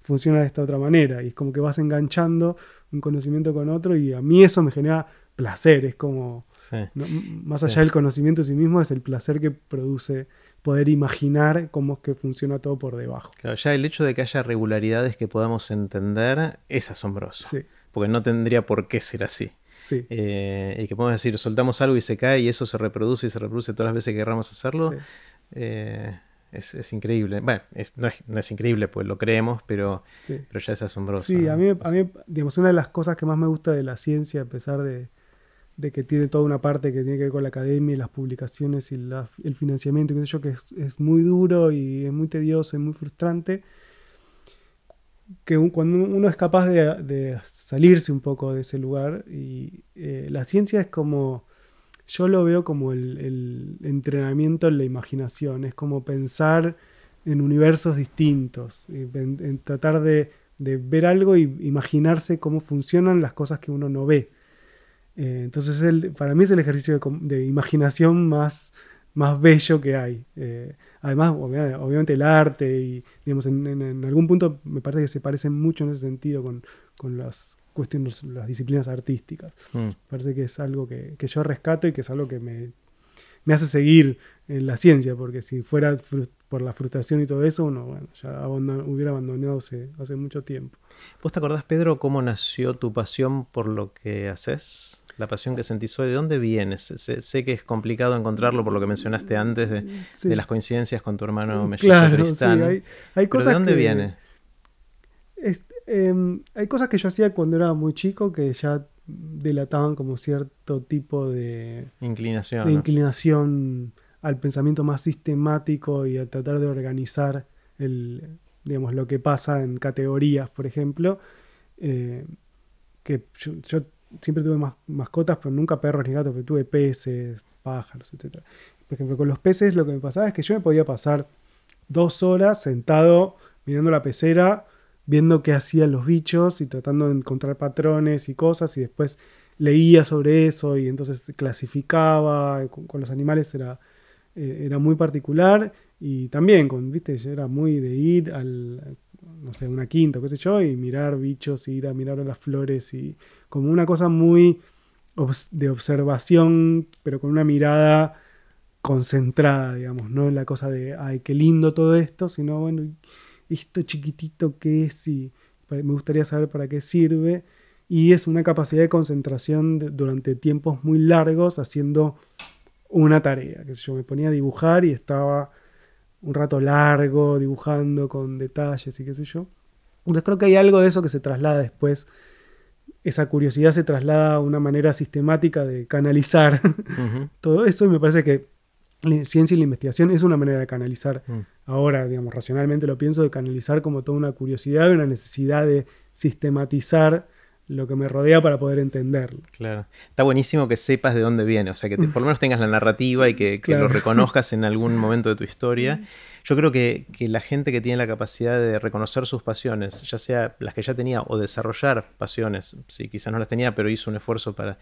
funciona de esta otra manera. Y es como que vas enganchando un conocimiento con otro y a mí eso me genera placer, es como, más allá del conocimiento en sí mismo, es el placer que produce poder imaginar cómo es que funciona todo por debajo. Claro, ya el hecho de que haya regularidades que podamos entender es asombroso. Sí porque no tendría por qué ser así. Eh, y que podemos decir, soltamos algo y se cae y eso se reproduce y se reproduce todas las veces que querramos hacerlo. Eh, es, es, increíble. Bueno, no, es, increíble, pues lo creemos, pero, pero ya es asombroso. Sí, a, mí, a mí, digamos, una de las cosas que más me gusta de la ciencia, a pesar de, de que tiene toda una parte que tiene que ver con la academia y las publicaciones y el financiamiento, qué sé que es, es, muy duro y es muy tedioso y muy frustrante que cuando uno es capaz de, salirse un poco de ese lugar y eh, la ciencia es como, yo lo veo como el, entrenamiento en la imaginación, es como pensar en universos distintos, en, tratar de, ver algo y imaginarse cómo funcionan las cosas que uno no ve. Eh, entonces para mí es el ejercicio de, imaginación más, más bello que hay. Eh, Además, obviamente el arte y, digamos, en, algún punto me parece que se parece mucho en ese sentido con, las cuestiones, las disciplinas artísticas. Mm. Parece que es algo que, yo rescato y que es algo que me, hace seguir en la ciencia, porque si fuera por la frustración y todo eso, uno bueno, ya hubiera abandonado hace, hace mucho tiempo. ¿Vos te acordás, Pedro, cómo nació tu pasión por lo que haces? La pasión que sentís hoy, ¿de dónde vienes? Sé, que es complicado encontrarlo por lo que mencionaste antes de, las coincidencias con tu hermano mm, Mejía claro, hay, cosas ¿De dónde viene? Em, hay cosas que yo hacía cuando era muy chico que ya delataban como cierto tipo de inclinación, inclinación al pensamiento más sistemático y a tratar de organizar el, digamos, lo que pasa en categorías, por ejemplo. Eh, que yo siempre tuve más mascotas, pero nunca perros ni gatos, pero tuve peces, pájaros, etc. Por ejemplo, con los peces lo que me pasaba es que yo me podía pasar dos horas sentado mirando la pecera, viendo qué hacían los bichos y tratando de encontrar patrones y cosas y después leía sobre eso y entonces clasificaba eh, con, los animales era, eh, era muy particular y también con, viste, era muy de ir al, no sé, una quinta, qué sé yo, y mirar bichos, y ir a mirar las flores, y como una cosa muy de observación, pero con una mirada concentrada, digamos, no la cosa de, ay, qué lindo todo esto, sino, bueno, esto chiquitito que es, y me gustaría saber para qué sirve, y es una capacidad de concentración durante tiempos muy largos haciendo una tarea, que yo me ponía a dibujar y estaba un rato largo dibujando con detalles y qué sé yo. Entonces creo que hay algo de eso que se traslada después. Esa curiosidad se traslada a una manera sistemática de canalizar todo eso y me parece que la ciencia y la investigación es una manera de canalizar. Mm. Ahora, digamos, racionalmente lo pienso, de canalizar como toda una curiosidad y una necesidad de sistematizar lo que me rodea para poder entenderlo. Claro. Está buenísimo que sepas de dónde viene, o sea, que por lo menos tengas la narrativa y que, lo reconozcas en algún momento de tu historia. Yo creo que, la gente que tiene la capacidad de reconocer sus pasiones, ya sea las que ya tenía o desarrollar pasiones, si quizás no las tenía, pero hizo un esfuerzo para...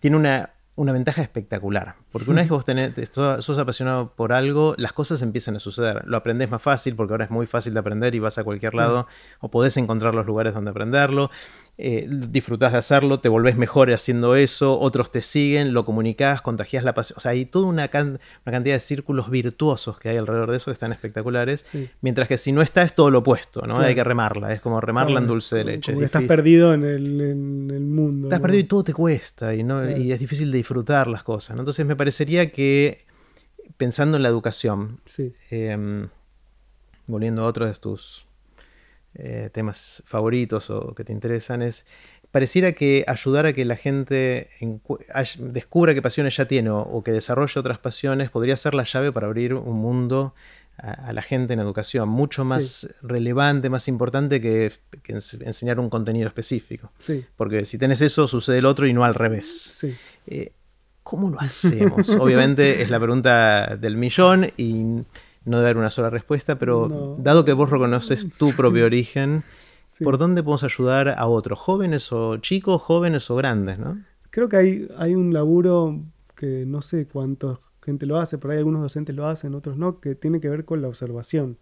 Tiene una una ventaja espectacular. Porque una hmm. vez que vos tenés, sos apasionado por algo, las cosas empiezan a suceder. Lo aprendés más fácil porque ahora es muy fácil de aprender y vas a cualquier hmm. lado o podés encontrar los lugares donde aprenderlo. Eh, disfrutás de hacerlo, te volvés mejor haciendo eso, otros te siguen, lo comunicás, contagias la pasión. O sea, hay toda una, cantidad de círculos virtuosos que hay alrededor de eso que están espectaculares. Mientras que si no está, es todo lo opuesto, ¿no? Hay que remarla, es como remarla en dulce de leche. estás perdido en el, mundo. Estás perdido y todo te cuesta y, y es difícil de disfrutar las cosas. Entonces me parecería que, pensando en la educación, em, volviendo a otro de tus eh, temas favoritos o que te interesan, es pareciera que ayudar a que la gente descubra qué pasiones ya tiene o, que desarrolle otras pasiones podría ser la llave para abrir un mundo a, la gente en educación, mucho más relevante, más importante que, enseñar un contenido específico. Porque si tenés eso, sucede el otro y no al revés. Sí. Eh, ¿Cómo lo hacemos? Obviamente es la pregunta del millón y no debe haber una sola respuesta, pero dado que vos reconoces tu propio origen, ¿por dónde podemos ayudar a otros, jóvenes o chicos, jóvenes o grandes? ¿no? Creo que hay, un laburo que no sé cuánta gente lo hace, pero hay algunos docentes lo hacen, otros no, que tiene que ver con la observación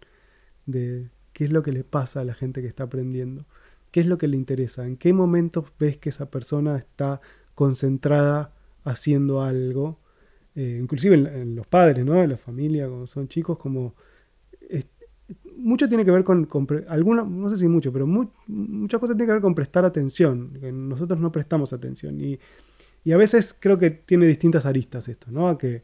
de qué es lo que le pasa a la gente que está aprendiendo, qué es lo que le interesa, en qué momentos ves que esa persona está concentrada haciendo algo, eh, inclusive en, los padres, ¿no? en la familia, cuando son chicos, como... mucho tiene que ver con, no sé si mucho, pero muchas cosas tienen que ver con prestar atención, nosotros no prestamos atención. Y, a veces creo que tiene distintas aristas esto, ¿no? Que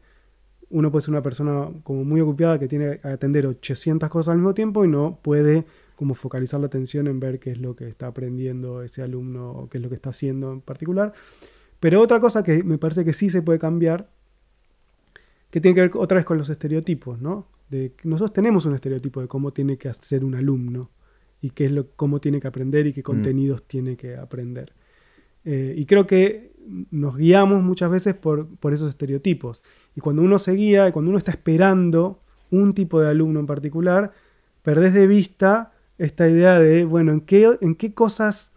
uno puede ser una persona como muy ocupada que tiene que atender 800 cosas al mismo tiempo y no puede como focalizar la atención en ver qué es lo que está aprendiendo ese alumno o qué es lo que está haciendo en particular. Pero otra cosa que me parece que sí se puede cambiar, que tiene que ver otra vez con los estereotipos, ¿no? De, nosotros tenemos un estereotipo de cómo tiene que ser un alumno y qué es lo, cómo tiene que aprender y qué mm. contenidos tiene que aprender. Eh, y creo que nos guiamos muchas veces por, esos estereotipos. Y cuando uno se guía, y cuando uno está esperando un tipo de alumno en particular, perdés de vista esta idea de, bueno, en qué, en qué cosas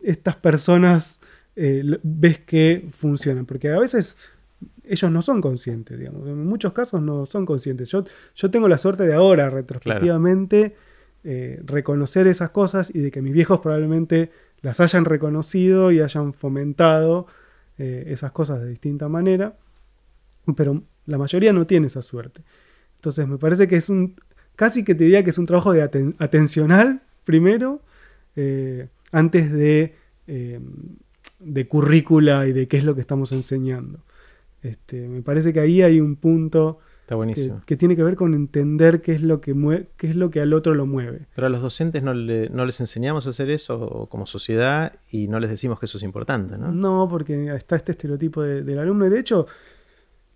estas personas eh, ves que funcionan, porque a veces ellos no son conscientes, digamos, en muchos casos no son conscientes. Yo, yo tengo la suerte de ahora, retrospectivamente, eh, reconocer esas cosas y de que mis viejos probablemente las hayan reconocido y hayan fomentado eh, esas cosas de distinta manera, pero la mayoría no tiene esa suerte. Entonces me parece que es un, casi que te diría que es un trabajo de atencional primero, antes de de currícula y de qué es lo que estamos enseñando. Este, me parece que ahí hay un punto Que, tiene que ver con entender qué es lo que qué es lo que al otro lo mueve. Pero a los docentes no, no les enseñamos a hacer eso como sociedad y no les decimos que eso es importante, ¿no? No, porque está este estereotipo del alumno. Y de hecho,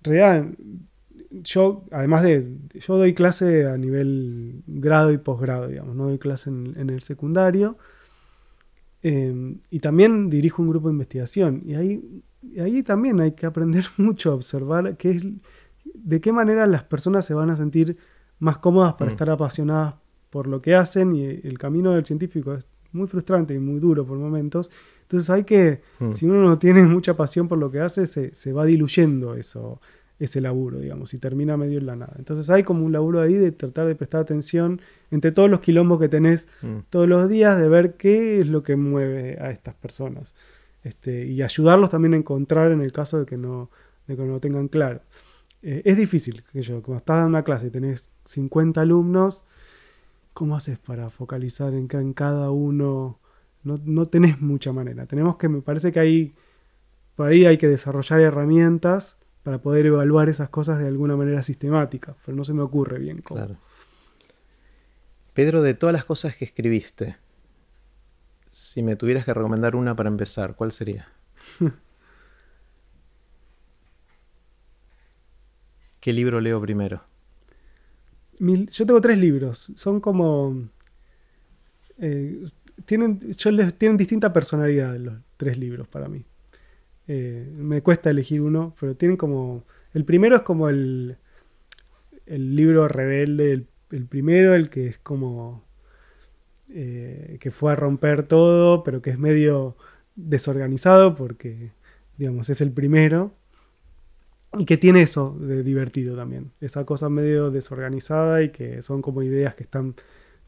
real, yo, además de, yo doy clase a nivel grado y posgrado, digamos, no doy clase en, en el secundario. Em, y también dirijo un grupo de investigación. Y ahí, ahí también hay que aprender mucho a observar qué es, de qué manera las personas se van a sentir más cómodas para mm. estar apasionadas por lo que hacen. Y el camino del científico es muy frustrante y muy duro por momentos. Entonces hay que, mm. si uno no tiene mucha pasión por lo que hace, se, se va diluyendo eso ese laburo, digamos, y termina medio en la nada. Entonces hay como un laburo ahí de tratar de prestar atención entre todos los quilombos que tenés mm. todos los días, de ver qué es lo que mueve a estas personas. Este, y ayudarlos también a encontrar en el caso de que no, no tengan claro. Eh, es difícil, que yo, cuando estás en una clase y tenés 50 alumnos, ¿cómo haces para focalizar en, cada uno? No, no tenés mucha manera. Tenemos que, me parece que ahí, por ahí hay que desarrollar herramientas para poder evaluar esas cosas de alguna manera sistemática, pero no se me ocurre bien Claro. Pedro, de todas las cosas que escribiste, si me tuvieras que recomendar una para empezar, ¿cuál sería? ¿Qué libro leo primero? yo tengo tres libros, son como... Eh, tienen, yo les, tienen distinta personalidad los tres libros para mí. Eh, me cuesta elegir uno, pero tienen como... El primero es como el, el libro rebelde, el, primero, el que es como... Eh, que fue a romper todo, pero que es medio desorganizado porque, digamos, es el primero. Y que tiene eso de divertido también. Esa cosa medio desorganizada y que son como ideas que están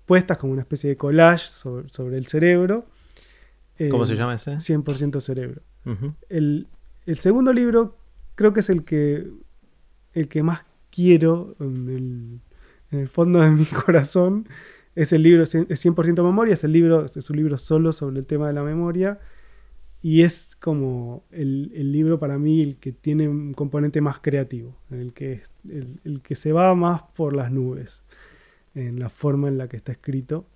puestas como una especie de collage sobre, el cerebro. ¿Cómo eh, se llama ese? 100% cerebro el, segundo libro creo que es el que, el que más quiero en el, fondo de mi corazón. Es el libro, 100% memoria, es, el libro, es un libro solo sobre el tema de la memoria. Y es como el, libro para mí el que tiene un componente más creativo, el que, el, que se va más por las nubes, en la forma en la que está escrito.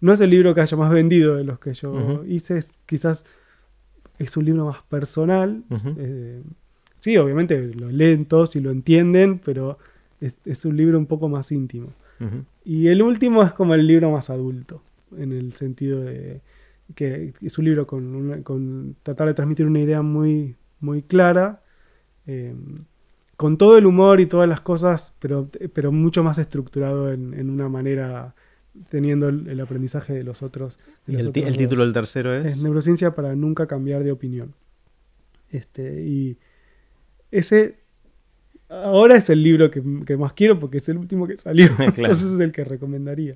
No es el libro que haya más vendido de los que yo hice, es quizás es un libro más personal. Eh, sí, obviamente lo leen todos y lo entienden, pero es, un libro un poco más íntimo. Y el último es como el libro más adulto, en el sentido de que es un libro con, con tratar de transmitir una idea muy, muy clara, em, con todo el humor y todas las cosas, pero, pero mucho más estructurado en, en una manera teniendo el, aprendizaje de los otros. el, título del tercero es? es? Neurociencia para nunca cambiar de opinión. Este, y ese ahora es el libro que, más quiero porque es el último que salió, entonces es el que recomendaría.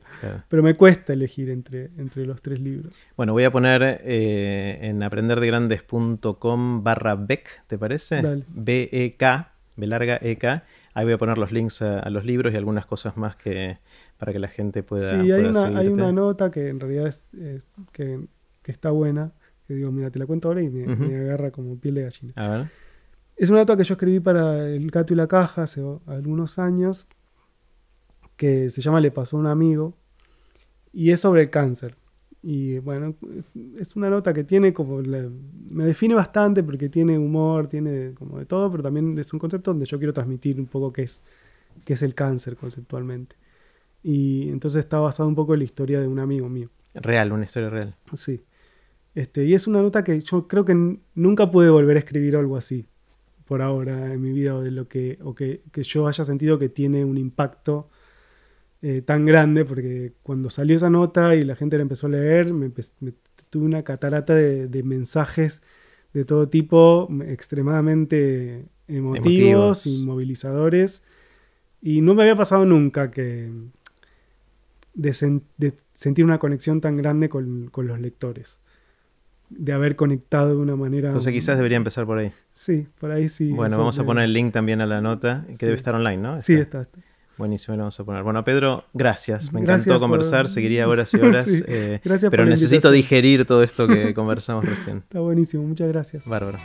Pero me cuesta elegir entre, entre los tres libros. Bueno, voy a poner eh, en aprenderdegrandes.com barra BEC, ¿te parece? B-E-K, B larga E-K. Ahí voy a poner los links a los libros y algunas cosas más que, para que la gente pueda. Sí, hay, una, hay, una, nota que en realidad es, que, que, está buena. Que digo, mira, te la cuento ahora y me, agarra como piel de gallina. Es una nota que yo escribí para El Gato y la Caja hace algunos años. Que se llama Le pasó a un amigo. Y es sobre el cáncer. Y bueno, es una nota que tiene como. me define bastante porque tiene humor, tiene como de todo, pero también es un concepto donde yo quiero transmitir un poco qué es, qué es el cáncer conceptualmente. Y entonces está basado un poco en la historia de un amigo mío. Real, una historia real. Sí. Este, y es una nota que yo creo que nunca pude volver a escribir algo así por ahora en mi vida o de lo que, o que, yo haya sentido que tiene un impacto eh, tan grande, porque cuando salió esa nota y la gente la empezó a leer, me, tuve una catarata de, mensajes de todo tipo, extremadamente emotivos, emotivos, inmovilizadores, y no me había pasado nunca que, de, sentir una conexión tan grande con, los lectores. De haber conectado de una manera. Entonces, quizás debería empezar por ahí. Sí, por ahí sí. Bueno, vamos a poner el link también a la nota, que debe estar online, ¿no? Sí, está. Buenísimo, lo vamos a poner. Bueno, Pedro, gracias. Me encantó conversar. Seguiría horas y horas. Eh, pero necesito digerir todo esto que conversamos recién. Está buenísimo, muchas gracias. bárbara